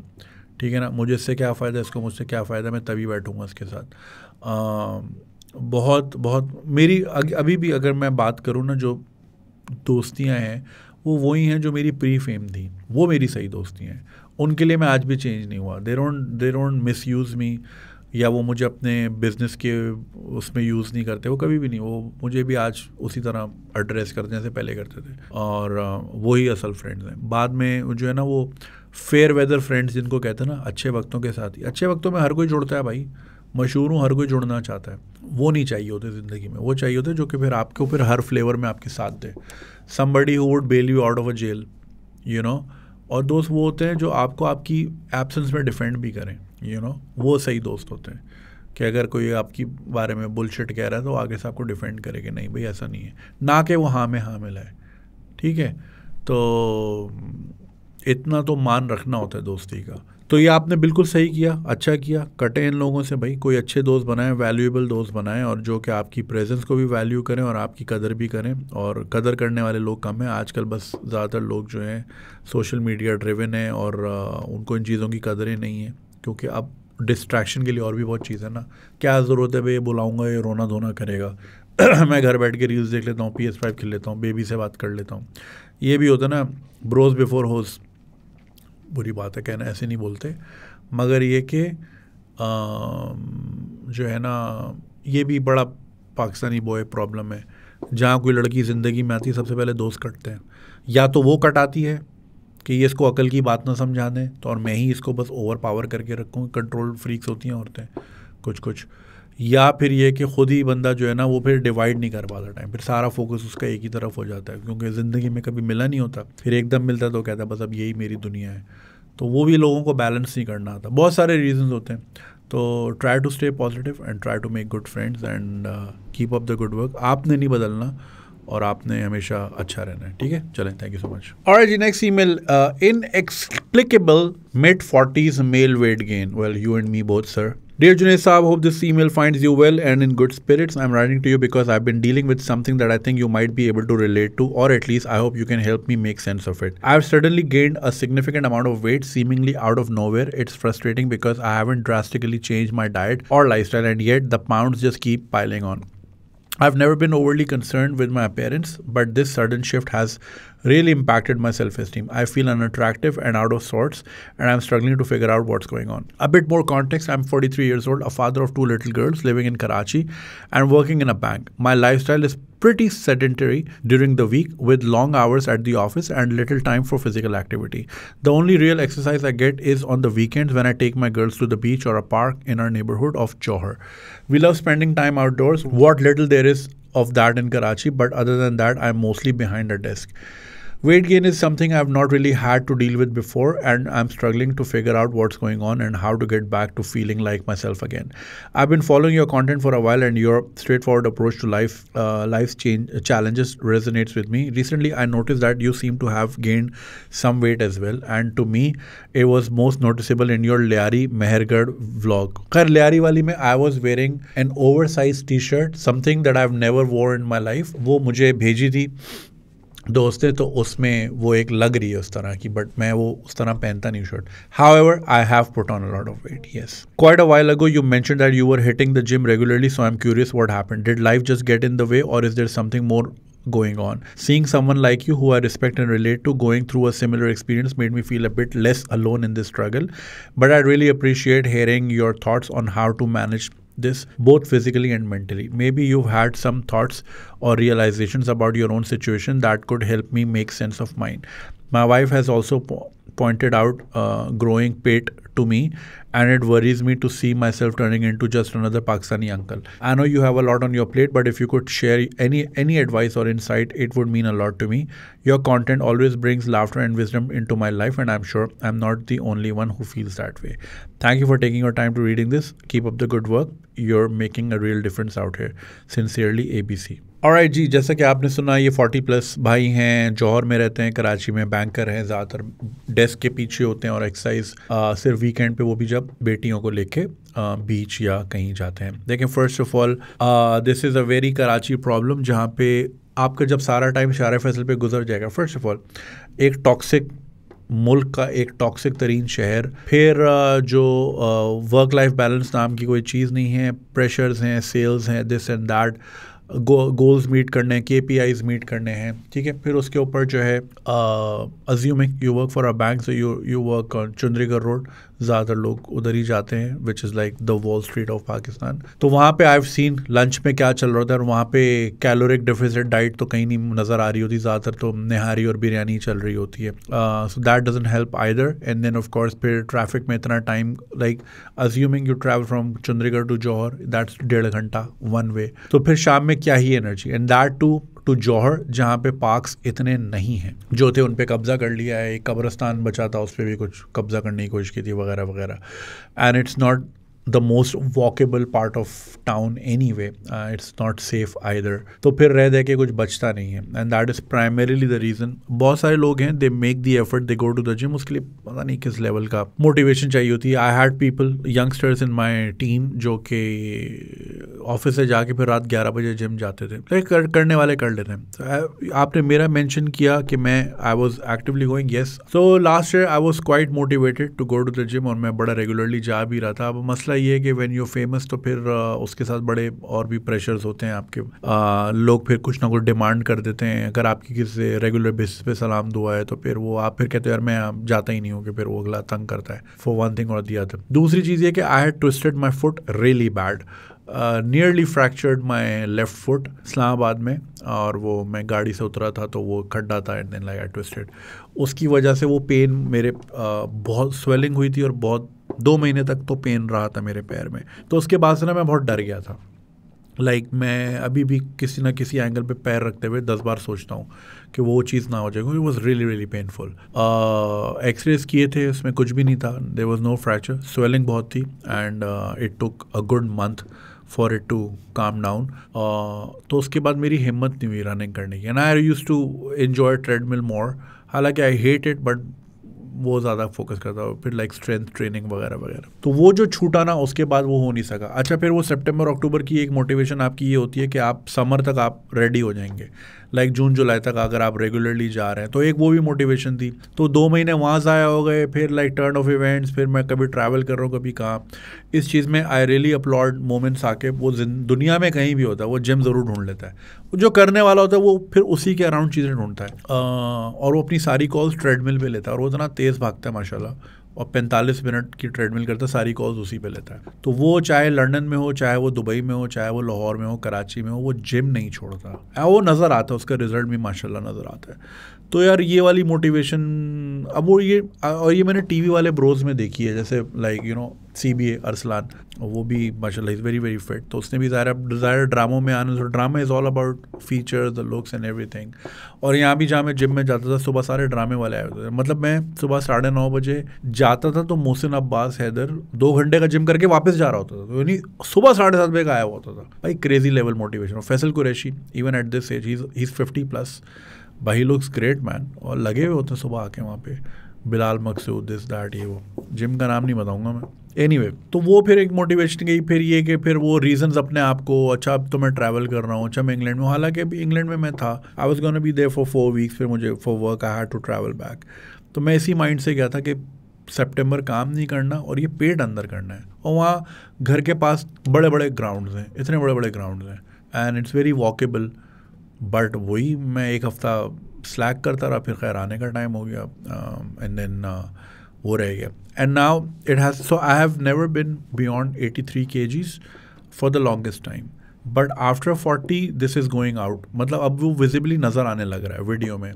ठीक है ना मुझे इससे क्या फ़ायदा इसको मुझसे क्या फ़ायदा मैं तभी बैठूंगा इसके साथ आ, बहुत बहुत मेरी अभी भी अगर मैं बात करूँ ना जो दोस्तियाँ हैं वो वही हैं जो मेरी प्री फेम थी वो मेरी सही दोस्तियाँ हैं उनके लिए मैं आज भी चेंज नहीं हुआ they don't they don't misuse me या वो मुझे अपने बिजनेस के उसमें यूज़ नहीं करते वो कभी भी नहीं वो मुझे भी आज उसी तरह एड्रेस करते जैसे पहले करते थे और वही असल फ्रेंड्स हैं बाद में जो है ना वो फेयर वेदर फ्रेंड्स जिनको कहते हैं ना अच्छे वक्तों के साथ ही अच्छे वक्तों में हर कोई जुड़ता है भाई मशहूर हूँ हर कोई जुड़ना चाहता है वो नहीं चाहिए होते ज़िंदगी में वो चाहिए होते जो कि फिर आपके ऊपर हर फ्लेवर में आपके साथ they somebody who would bail you out of a jail you know और दोस्त वो होते हैं जो आपको आपकी एब्सेंस में डिफेंड भी करें यू you नो know? वो सही दोस्त होते हैं कि अगर कोई आपकी बारे में बुलशिट कह रहा है तो आगे से आपको डिफेंड करे कि नहीं भाई ऐसा नहीं है ना कि वो हाँ में हाँ मिलाए ठीक है तो इतना तो मान रखना होता है दोस्ती का तो ये आपने बिल्कुल सही किया अच्छा किया कटे इन लोगों से भाई कोई अच्छे दोस्त बनाएं वैल्यूएबल दोस्त बनाएं और जो कि आपकी प्रेजेंस को भी वैल्यू करें और आपकी कदर भी करें और कदर करने वाले लोग कम हैं आजकल बस ज़्यादातर लोग जो हैं सोशल मीडिया ड्रिवन हैं और उनको इन चीज़ों की कदरें नहीं है क्योंकि अब डिस्ट्रैक्शन के लिए और भी बहुत चीज़ है ना क्या ज़रूरत है भाई ये बुलाऊँगा ये रोना धोना करेगा [clears throat] मैं घर बैठ के रील्स देख लेता हूँ पी एस फाइव खेल लेता हूँ बेबी से बात कर लेता हूँ ये भी होता है ना ब्रोज बिफोर होस्ट बुरी बात है कहना ऐसे नहीं बोलते मगर ये कि जो है ना ये भी बड़ा पाकिस्तानी बॉय प्रॉब्लम है जहाँ कोई लड़की ज़िंदगी में आती है सबसे पहले दोस्त कटते हैं या तो वो कटाती है कि ये इसको अकल की बात ना समझा दें तो और मैं ही इसको बस ओवर पावर करके रखूँ कंट्रोल फ्रीक्स होती हैं औरतें कुछ कुछ या फिर ये कि खुद ही बंदा जो है ना वो फिर डिवाइड नहीं कर पाता टाइम फिर सारा फोकस उसका एक ही तरफ हो जाता है क्योंकि ज़िंदगी में कभी मिला नहीं होता फिर एकदम मिलता तो कहता है बस अब यही मेरी दुनिया है तो वो भी लोगों को बैलेंस नहीं करना आता बहुत सारे रीजन होते हैं तो try to stay positive and try to make good friends and keep up the good work आपने नहीं बदलना और आपने हमेशा अच्छा रहना है ठीक है चलें थैंक यू सो मच और जी next email inexplicable mid forties male weight gain well you and me both sir Dear Junaid Saab, hope this email finds you well and in good spirits. I'm writing to you because I've been dealing with something that I think you might be able to relate to, or at least I hope you can help me make sense of it. I've suddenly gained a significant amount of weight, seemingly out of nowhere. It's frustrating because I haven't drastically changed my diet or lifestyle, and yet the pounds just keep piling on. I've never been overly concerned with my appearance, but this sudden shift has really impacted my self esteem. I feel unattractive and out of sorts, and I'm struggling to figure out what's going on. A bit more context I'm 43 years old, a father of two little girls living in Karachi, and working in a bank. My lifestyle is pretty sedentary during the week with long hours at the office and little time for physical activity. The only real exercise I get is on the weekends when I take my girls to the beach or a park in our neighborhood of Johor. We love spending time outdoors. What little there is of that in Karachi, but other than that, I'm mostly behind a desk weight gain is something I've not really had to deal with before, and I'm struggling to figure out what's going on and how to get back to feeling like myself again. I've been following your content for a while, and your straightforward approach to life, uh, life's change, challenges resonates with me. Recently, I noticed that you seem to have gained some weight as well, and to me, it was most noticeable in your Liari Mehergarh vlog. Kar Liari wali mein, I was wearing an oversized T-shirt, something that I've never worn in my life. वो मुझे भेजी थी दोस्त है तो उसमें वो एक लग रही है उस तरह की बट मैं वो उस तरह पहनता नहीं shirt however I have put on lot of weight yes quite a while ago you mention that you are hitting the gym regularly so I am curious what happen did life just get in the way और is there something more going on seeing someone like you who respect and relate to going through a similar experience made me feel a bit less alone in this struggle but I really appreciate hearing your thoughts on how to manage this both physically and mentally. Maybe you've had some thoughts or realizations about your own situation that could help me make sense of mine. My wife has also po- pointed out uh, growing pate to me and it worries me to see myself turning into just another Pakistani uncle. I know you have a lot on your plate, but if you could share any any advice or insight, it would mean a lot to me. Your content always brings laughter and wisdom into my life, and I'm sure I'm not the only one who feels that way. Thank you for taking your time to reading this. Keep up the good work. You're making a real difference out here. Sincerely, ABC. और right, जी जैसा कि आपने सुना ये forty plus भाई हैं जौहर में रहते हैं कराची में बैंकर हैं ज़्यादातर डेस्क के पीछे होते हैं और एक्सरसाइज सिर्फ वीकेंड पे वो भी जब बेटियों को लेके बीच या कहीं जाते हैं लेकिन first of all this is a very Karachi problem जहाँ पे आपका जब सारा टाइम शार फैसल पे गुजर जाएगा फर्स्ट ऑफ ऑल एक टॉक्सिक मुल्क का एक टॉक्सिक तरीन शहर फिर जो वर्क लाइफ बैलेंस नाम की कोई चीज़ नहीं है प्रेशर्स हैं सेल्स हैं this and that goals meet करने हैं के पी आईज मीट करने हैं ठीक है फिर उसके ऊपर जो है assuming you work for a bank so you you work on Chundrigar road ज़्यादातर लोग उधर ही जाते हैं which is like the Wall Street of Pakistan तो वहाँ पे आई सीन लंच में क्या चल रहा होता है और वहाँ पे कैलोरिक डिफिसिट डाइट तो कहीं नहीं नज़र आ रही होती ज़्यादातर तो नहारी और बिरयानी चल रही होती है so that doesn't help either and then of course फिर ट्रैफिक में इतना time like assuming you travel from Chundrigar to Johar that's डेढ़ घंटा वन वे तो फिर शाम में क्या ही energy and that too to Johar जहाँ पे पार्क्स इतने नहीं हैं जो थे उन पर कब्ज़ा कर लिया है एक कब्रस्तान बचा था उस पर भी कुछ कब्ज़ा करने की कोशिश की थी वगैरह वगैरह and it's not the most walkable part of town anyway it's not safe either तो फिर रह दे के कुछ बचता नहीं है and that is primarily the reason बहुत सारे लोग हैं they make the effort they go to the gym उसके लिए पता नहीं किस लेवल का मोटिवेशन चाहिए होती है I had people youngsters in my team जो कि ऑफिस से जाके फिर रात ग्यारह बजे जिम जाते थे लाइक तो कर, करने वाले कर लेते हैं so, तो, uh, आपने मेरा मैंशन किया कि मैं I was actively going yes so last year I was quite motivated to go to the gym और मैं बड़ा रेगुलरली जा भी रहा था अब मसला ही है कि वैन यू फेमस तो फिर उसके साथ बड़े और भी प्रेशर्स होते हैं आपके आ, लोग फिर कुछ ना कुछ डिमांड कर देते हैं अगर आपकी किसी रेगुलर बेसिस पे सलाम दुआ है तो फिर वो आप फिर कहते हो यार मैं जाता ही नहीं हूँ कि फिर वो अगला तंग करता है फॉर वन थिंग और दी अदर दूसरी चीज़ ये कि I had twisted my foot really bad nearly fractured my left foot Islamabad में और वो मैं गाड़ी से उतरा था तो वो खड्डा था and then like I twisted उसकी वजह से वो पेन मेरे uh, बहुत स्वेलिंग हुई थी और बहुत दो महीने तक तो पेन रहा था मेरे पैर में तो उसके बाद से ना मैं बहुत डर गया था लाइक like, मैं अभी भी किसी ना किसी एंगल पे पैर रखते हुए दस बार सोचता हूँ कि वो चीज़ ना हो जाए क्योंकि was really really painful X-rays किए थे उसमें कुछ भी नहीं था there was no fracture swelling बहुत थी and it took a good month for it to calm down तो उसके बाद मेरी हिम्मत नहीं हुई रनिंग करने की and I used to enjoy treadmill more हालांकि आई हेट इट बट वो ज़्यादा फोकस करता हूँ फिर लाइक स्ट्रेंथ ट्रेनिंग वगैरह वगैरह तो वो जो छूटा ना उसके बाद वो हो नहीं सका अच्छा फिर वो सेप्टेम्बर अक्टूबर की एक मोटिवेशन आपकी ये होती है कि आप समर तक आप रेडी हो जाएंगे लाइक जून जुलाई तक अगर आप रेगुलरली जा रहे हैं तो एक वो भी मोटिवेशन थी तो दो महीने वहाँ ज़ाया हो गए फिर लाइक टर्न ऑफ इवेंट्स फिर मैं कभी ट्रैवल कर रहा हूँ कभी कहाँ इस चीज़ में आई रियली अपलॉड मोमेंट्स आके वो दुनिया में कहीं भी होता है वो जिम ज़रूर ढूंढ लेता है जो करने वाला होता है वो फिर उसी के अराउंड चीज़ें ढूंढता है और वो अपनी सारी कॉल्स ट्रेडमिल पर लेता है और वो इतना तेज़ भागता है माशाला और 45 मिनट की ट्रेडमिल करता है सारी कॉज उसी पे लेता है तो वो चाहे लंदन में हो चाहे वो दुबई में हो चाहे वो लाहौर में हो कराची में हो वो जिम नहीं छोड़ता वो नज़र आता है उसका रिजल्ट भी माशाल्लाह नज़र आता है तो यार ये वाली मोटिवेशन अब वो ये और ये मैंने टीवी वाले ब्रोज में देखी है जैसे like you know C B A Arsalan वो भी माशा इज़ वेरी वेरी फिट तो उसने भी ज़ाहिर डिजायर ड्रामों में आना drama is all about feature the looks and everything और यहाँ भी जहाँ मैं जिम में जाता था सुबह सारे ड्रामे वाले आए होते थे मतलब मैं सुबह साढ़े नौ बजे जाता था तो मोहसिन अब्बास हैदर दो घंटे का जिम करके वापस जा रहा होता था तो यानी सुबह साढ़े सात बजे का आया होता था भाई क्रेजी लेवल मोटिवेशन और Faisal Qureshi even at this age he is fifty plus भाई लुक्स ग्रेट मैन और लगे हुए होते हैं सुबह आके वहाँ पे बिलाल मकसूद दिस दैट ये वो जिम का नाम नहीं बताऊंगा मैं एनी anyway, तो वो फिर एक मोटिवेशन गई फिर ये कि फिर वो रीजंस अपने आप को अच्छा अब तो मैं ट्रैवल कर रहा हूँ अच्छा मैं इंग्लैंड में हालांकि अभी इंग्लैंड में मैं था I was gonna be there for four weeks फिर मुझे for work I had to travel back तो मैं इसी माइंड से गया था कि सेप्टेम्बर काम नहीं करना और ये पेट अंदर करना है और वहाँ घर के पास बड़े बड़े ग्राउंड हैं इतने बड़े बड़े ग्राउंड हैं and it's very walkable but वही मैं एक हफ़्ता स्लैक करता रहा फिर खैर आने का टाइम हो गया एंड um, देन uh, वो रह गया and now it has so I have never been beyond eighty three K Gs for the longest time but after forty this is going out मतलब अब वो विजिबली नज़र आने लग रहा है वीडियो में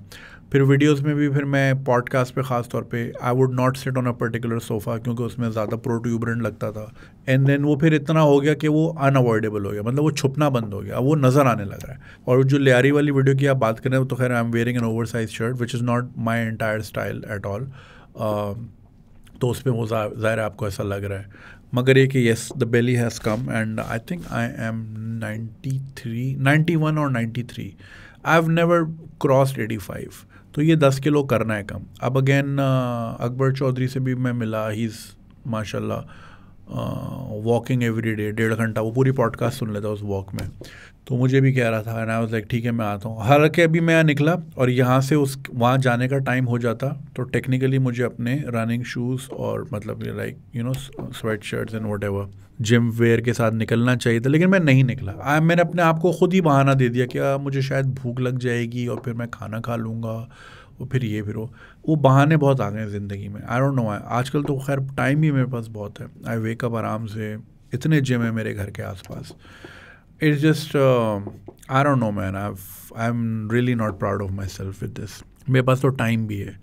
फिर वीडियोस में भी फिर मैं पॉडकास्ट पे ख़ास तौर पे I would not sit on a particular sofa क्योंकि उसमें ज़्यादा प्रोट्यूबरेंट लगता था एंड देन वो फिर इतना हो गया कि वो अनअवॉइडेबल हो गया मतलब वो छुपना बंद हो गया वो नज़र आने लग रहा है और जो लियारी वाली वीडियो की आप बात करें तो खैर I am wearing an oversize shirt which is not my entire style at all तो उसमें वो ज़ाहिर आपको ऐसा लग रहा है मगर ये कि yes the belly has come and I think I am ninety three ninety one और ninety three I have never cross eighty five तो ये दस किलो करना है कम अब अगेन अकबर चौधरी से भी मैं मिला ही माशाल्लाह वॉकिंग एवरी डे डेढ़ घंटा वो पूरी पॉडकास्ट सुन लेता उस वॉक में तो मुझे भी कह रहा था एंड आई वाज लाइक ठीक है मैं आता हूँ हालांकि अभी मैं निकला और यहाँ से उस वहाँ जाने का टाइम हो जाता तो टेक्निकली मुझे अपने रनिंग शूज़ और मतलब like you know sweatshirts and whatever gym wear के साथ निकलना चाहिए था लेकिन मैं नहीं निकला आ, मैंने अपने आप को खुद ही बहाना दे दिया कि आ, मुझे शायद भूख लग जाएगी और फिर मैं खाना खा लूँगा वो फिर ये फिर वो वो बहाने बहुत आ गए हैं ज़िंदगी में आई डोंट नो आई आजकल तो खैर टाइम ही मेरे पास बहुत है आई वेकअप आराम से इतने जिम है मेरे घर के आसपास it's just I don't know man I am really not proud of myself with this मेरे पास तो टाइम भी है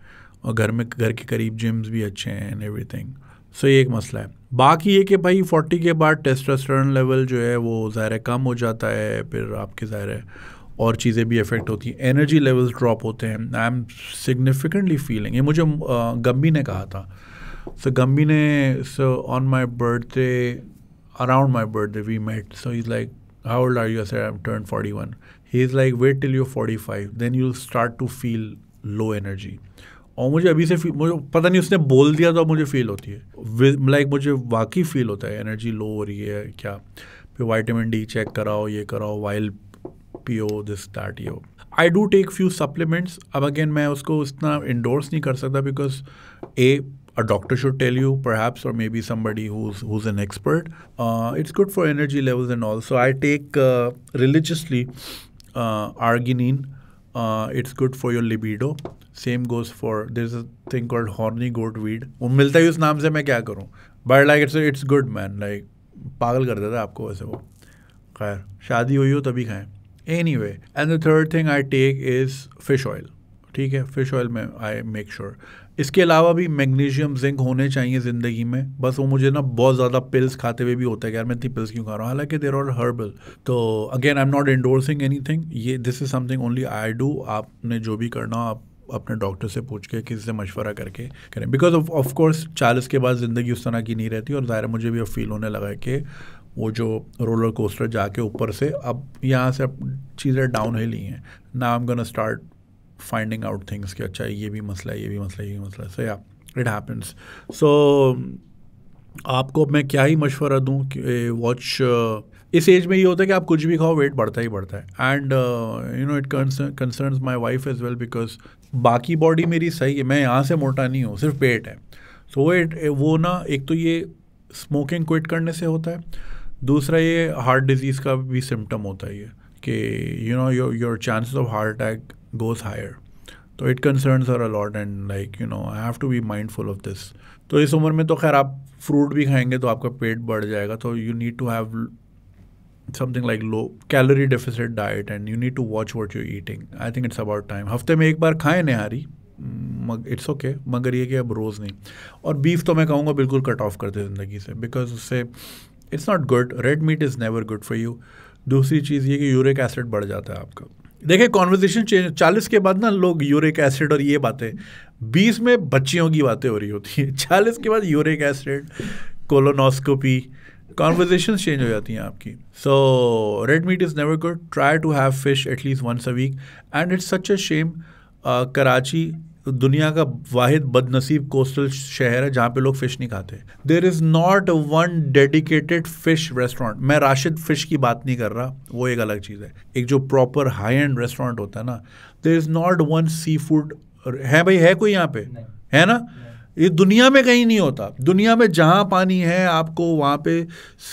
और घर में घर के करीब जिम्स भी अच्छे हैं एंड एवरी थिंग सो ये एक मसला है बाकी ये कि भाई फोर्टी के बाद टेस्टोस्टेरोन लेवल जो है वो ज़ाहिर कम हो जाता है फिर आपके ज़ाहिर और चीज़ें भी अफेक्ट होती हैं एनर्जी लेवल्स ड्रॉप होते हैं आई एम सिग्निफिकेंटली फीलिंग ये मुझे गम्बी ने कहा था सो गम्बी ने so on my birthday around my birthday we met so is like you sir I am turn forty one he is like wait till you forty five then you start to feel low energy और मुझे अभी से feel मुझे पता नहीं उसने बोल दिया तो मुझे फील होती है लाइक like, मुझे वाकई फील होता है एनर्जी लो हो रही है क्या फिर वाइटामिन डी चेक कराओ ये कराओ वाइल्ड पियो दिस दैट यो I do take few supplements अब अगेन मैं उसको इतना इंडोर्स नहीं कर सकता because a a doctor should tell you perhaps और maybe somebody who's an expert it's good for energy levels and so I take religiously arginine it's good for your libido same goes for this is a thing called horny goat weed वो मिलता ही उस नाम से मैं क्या करूँ but like it's it's good man like पागल कर देता आपको वैसे वो खैर शादी हुई हो तभी खाएँ anyway and the third thing I take is fish oil ठीक है फिश ऑयल में आई मेक श्योर इसके अलावा भी मैग्नीशियम जिंक होने चाहिए ज़िंदगी में बस वो मुझे ना बहुत ज़्यादा पिल्स खाते हुए भी होता है यार मैं इतनी पिल्स क्यों खा रहा हूँ हालांकि देर आर हर्बल तो again I am not endorsing anything ये this is something only I do आपने जो भी करना आप अपने डॉक्टर से पूछ के किसी से मशवरा करके करें बिकॉज ऑफ ऑफकोर्स चालीस के बाद ज़िंदगी उस तरह की नहीं रहती और ज़ाहिर मुझे भी अब फील होने लगा है कि वो जो रोलर कोस्टर जाके ऊपर से अब यहाँ से अब चीज़ें डाउन हिल ही हैं ना I am gonna start finding out things कि अच्छा ये भी मसला है ये भी मसला है ये भी मसला है सो या इट हैपन्स सो आपको मैं क्या ही मशवरा दूँ कि वॉच इस एज में ये होता है कि आप कुछ भी खाओ वेट बढ़ता ही बढ़ता है and you know it concern my wife as well because बाकी बॉडी मेरी सही है मैं यहाँ से मोटा नहीं हूँ सिर्फ पेट है सो so, it, वो ना एक तो ये स्मोकिंग क्विट करने से होता है दूसरा ये हार्ट डिजीज़ का भी सिम्टम होता है ये कि you know your your chances of heart attack goes higher तो it concerns are a lot and like you know I have to be mindful of this तो इस उम्र में तो खैर आप फ्रूट भी खाएंगे तो आपका पेट बढ़ जाएगा तो you need to have something like low calorie deficit diet and you need to watch what you're eating I think it's about time हफ्ते में एक बार खाएं नारी मग इट्स ओके मगर ये कि अब रोज़ नहीं और बीफ तो मैं कहूँगा बिल्कुल कट ऑफ कर दे ज़िंदगी से बिकॉज उससे it's not good red meat is never good for you दूसरी चीज़ ये कि यूरिक एसिड बढ़ जाता है आपका देखिए कॉन्वर्जेशन चेंज चालीस के बाद ना लोग यूरिक एसिड और ये बातें बीस में बच्चियों की बातें हो रही होती हैं [laughs] चालीस के बाद uric acid colonoscopy conversation change हो जाती हैं आपकी so red meat is never good try to have fish at least once a week and it's such a shame Karachi दुनिया का वाहिद बदनसीब कोस्टल शहर है जहाँ पे लोग फ़िश नहीं खाते there is not one dedicated fish restaurant मैं राशिद फ़िश की बात नहीं कर रहा वो एक अलग चीज़ है एक जो प्रॉपर हाई एंड रेस्टोरेंट होता है ना there is not one seafood है भाई है कोई यहाँ पे है ना ये दुनिया में कहीं नहीं होता दुनिया में जहाँ पानी है आपको वहाँ पे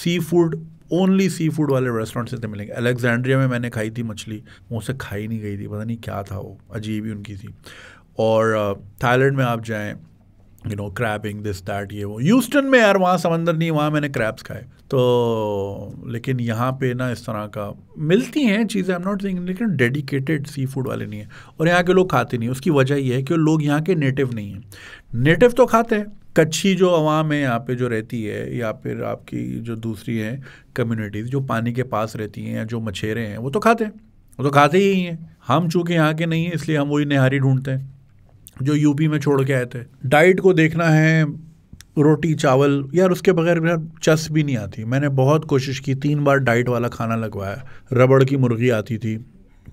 seafood only seafood वाले रेस्टोरेंट से मिलेंगे अलेक्जेंड्रिया में मैंने खाई थी मछली वो से खाई नहीं गई थी पता नहीं क्या था वो अजीब ही उनकी थी और थाईलैंड में आप जाएँ you know crabbing this that ये वो यूस्टन में यार वहाँ समंदर नहीं वहाँ मैंने क्रैब्स खाए तो लेकिन यहाँ पे ना इस तरह का मिलती हैं चीज़ें आई एम नॉट सेइंग लेकिन डेडिकेटेड सी फूड वाले नहीं है और यहाँ के लोग खाते नहीं उसकी वजह ये है कि लोग यहाँ के नेटिव नहीं हैं नेटिव तो खाते हैं कच्छी जो आवाम है यहाँ पे जो रहती है या फिर आपकी जो दूसरी है कम्युनिटीज़ जो पानी के पास रहती हैं या जो मछेरे हैं वो तो खाते हैं वो तो खाते ही हैं हम चूँकि यहाँ के नहीं हैं इसलिए हम वही नहारी ढूंढते हैं जो यूपी में छोड़ के आए थे डाइट को देखना है रोटी चावल यार उसके बगैर मेरा चस भी नहीं आती मैंने बहुत कोशिश की तीन बार डाइट वाला खाना लगवाया रबड़ की मुर्गी आती थी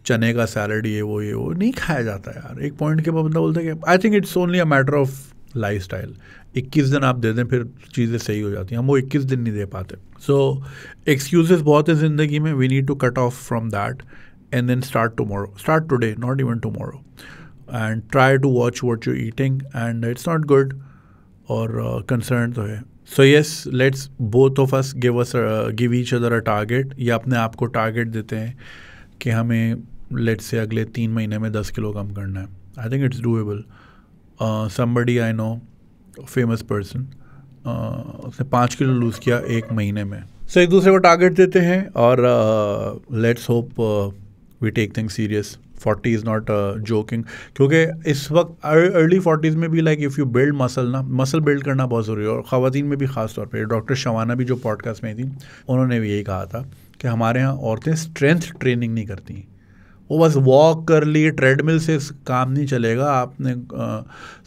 चने का सैलड ये वो ये वो नहीं खाया जाता यार एक पॉइंट के बाद बंदा बोलता है कि I think it's only a matter of lifestyle इक्कीस दिन आप दे दें फिर चीज़ें सही हो जाती हैं हम वो इक्कीस दिन नहीं दे पाते सो एक्सक्यूजेस बहुत है ज़िंदगी में we need to cut off from that and then start tomorrow start today not even tomorrow and try to watch what you eating and it's not good और कंसर्न तो है so yes let's both of us give us give each other a target या अपने आप को target देते हैं कि हमें लेट्स से अगले तीन महीने में दस किलो कम करना है I think it's doable somebody I know famous person उसने पाँच किलो लूज़ किया एक महीने में सो so, एक दूसरे को टारगेट देते हैं और let's hope we take thing serious forty is not joking क्योंकि इस वक्त अर्ली फोर्टीज़ में भी like if you build muscle ना मसल बिल्ड करना बहुत ज़रूरी है और ख़वान में भी ख़ास तौर पर डॉक्टर शवाना भी जो पॉडकास्ट में थी उन्होंने भी यही कहा था कि हमारे यहाँ औरतें स्ट्रेंथ ट्रेनिंग नहीं करती वो बस वॉक कर लिए ट्रेडमिल से काम नहीं चलेगा आपने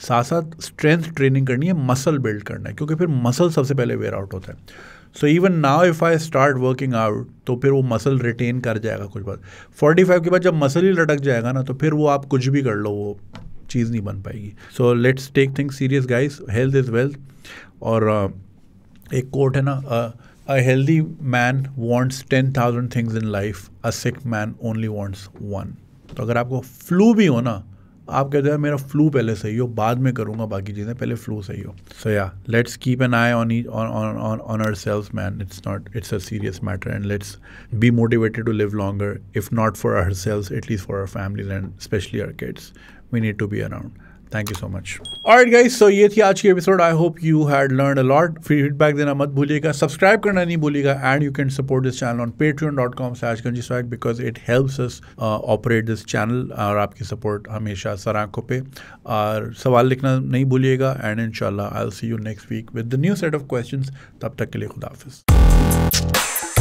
साथ साथ स्ट्रेंथ ट्रेनिंग करनी है मसल बिल्ड करना है क्योंकि फिर मसल सबसे पहले वेयर आउट होता है so even now if I start working out तो फिर वो मसल रिटेन कर जाएगा कुछ बात फोर्टी फाइव के बाद जब मसल ही लटक जाएगा ना तो फिर वो आप कुछ भी कर लो वो चीज़ नहीं बन पाएगी so let's take thing serious guys health is wealth और uh, एक कोट है ना a healthy man wants ten thousand things in life a sick man only wants one तो अगर आपको फ्लू भी हो ना आप कहते हैं मेरा फ्लू पहले सही हो बाद में करूँगा बाकी चीज़ें पहले फ्लू सही हो सो या let's keep an eye on on on our self man it's not it's a serious matter and let's be motivated to live longer if not for ourselves at least for our families and specially our kids we need to be around thank you so much और guys so ये थी आज की episode I hope you had learn a lot free feedback देना मत भूलिएगा subscribe करना नहीं भूलिएगा and you can support this channel on Patreon dot com slash Ganji swag because it helps us operate this channel और आपकी सपोर्ट हमेशा सर आंखों पर और सवाल लिखना नहीं भूलिएगा एंड इन शाला I'll see you next week with the new set of question तब तक के लिए खुदाफिज़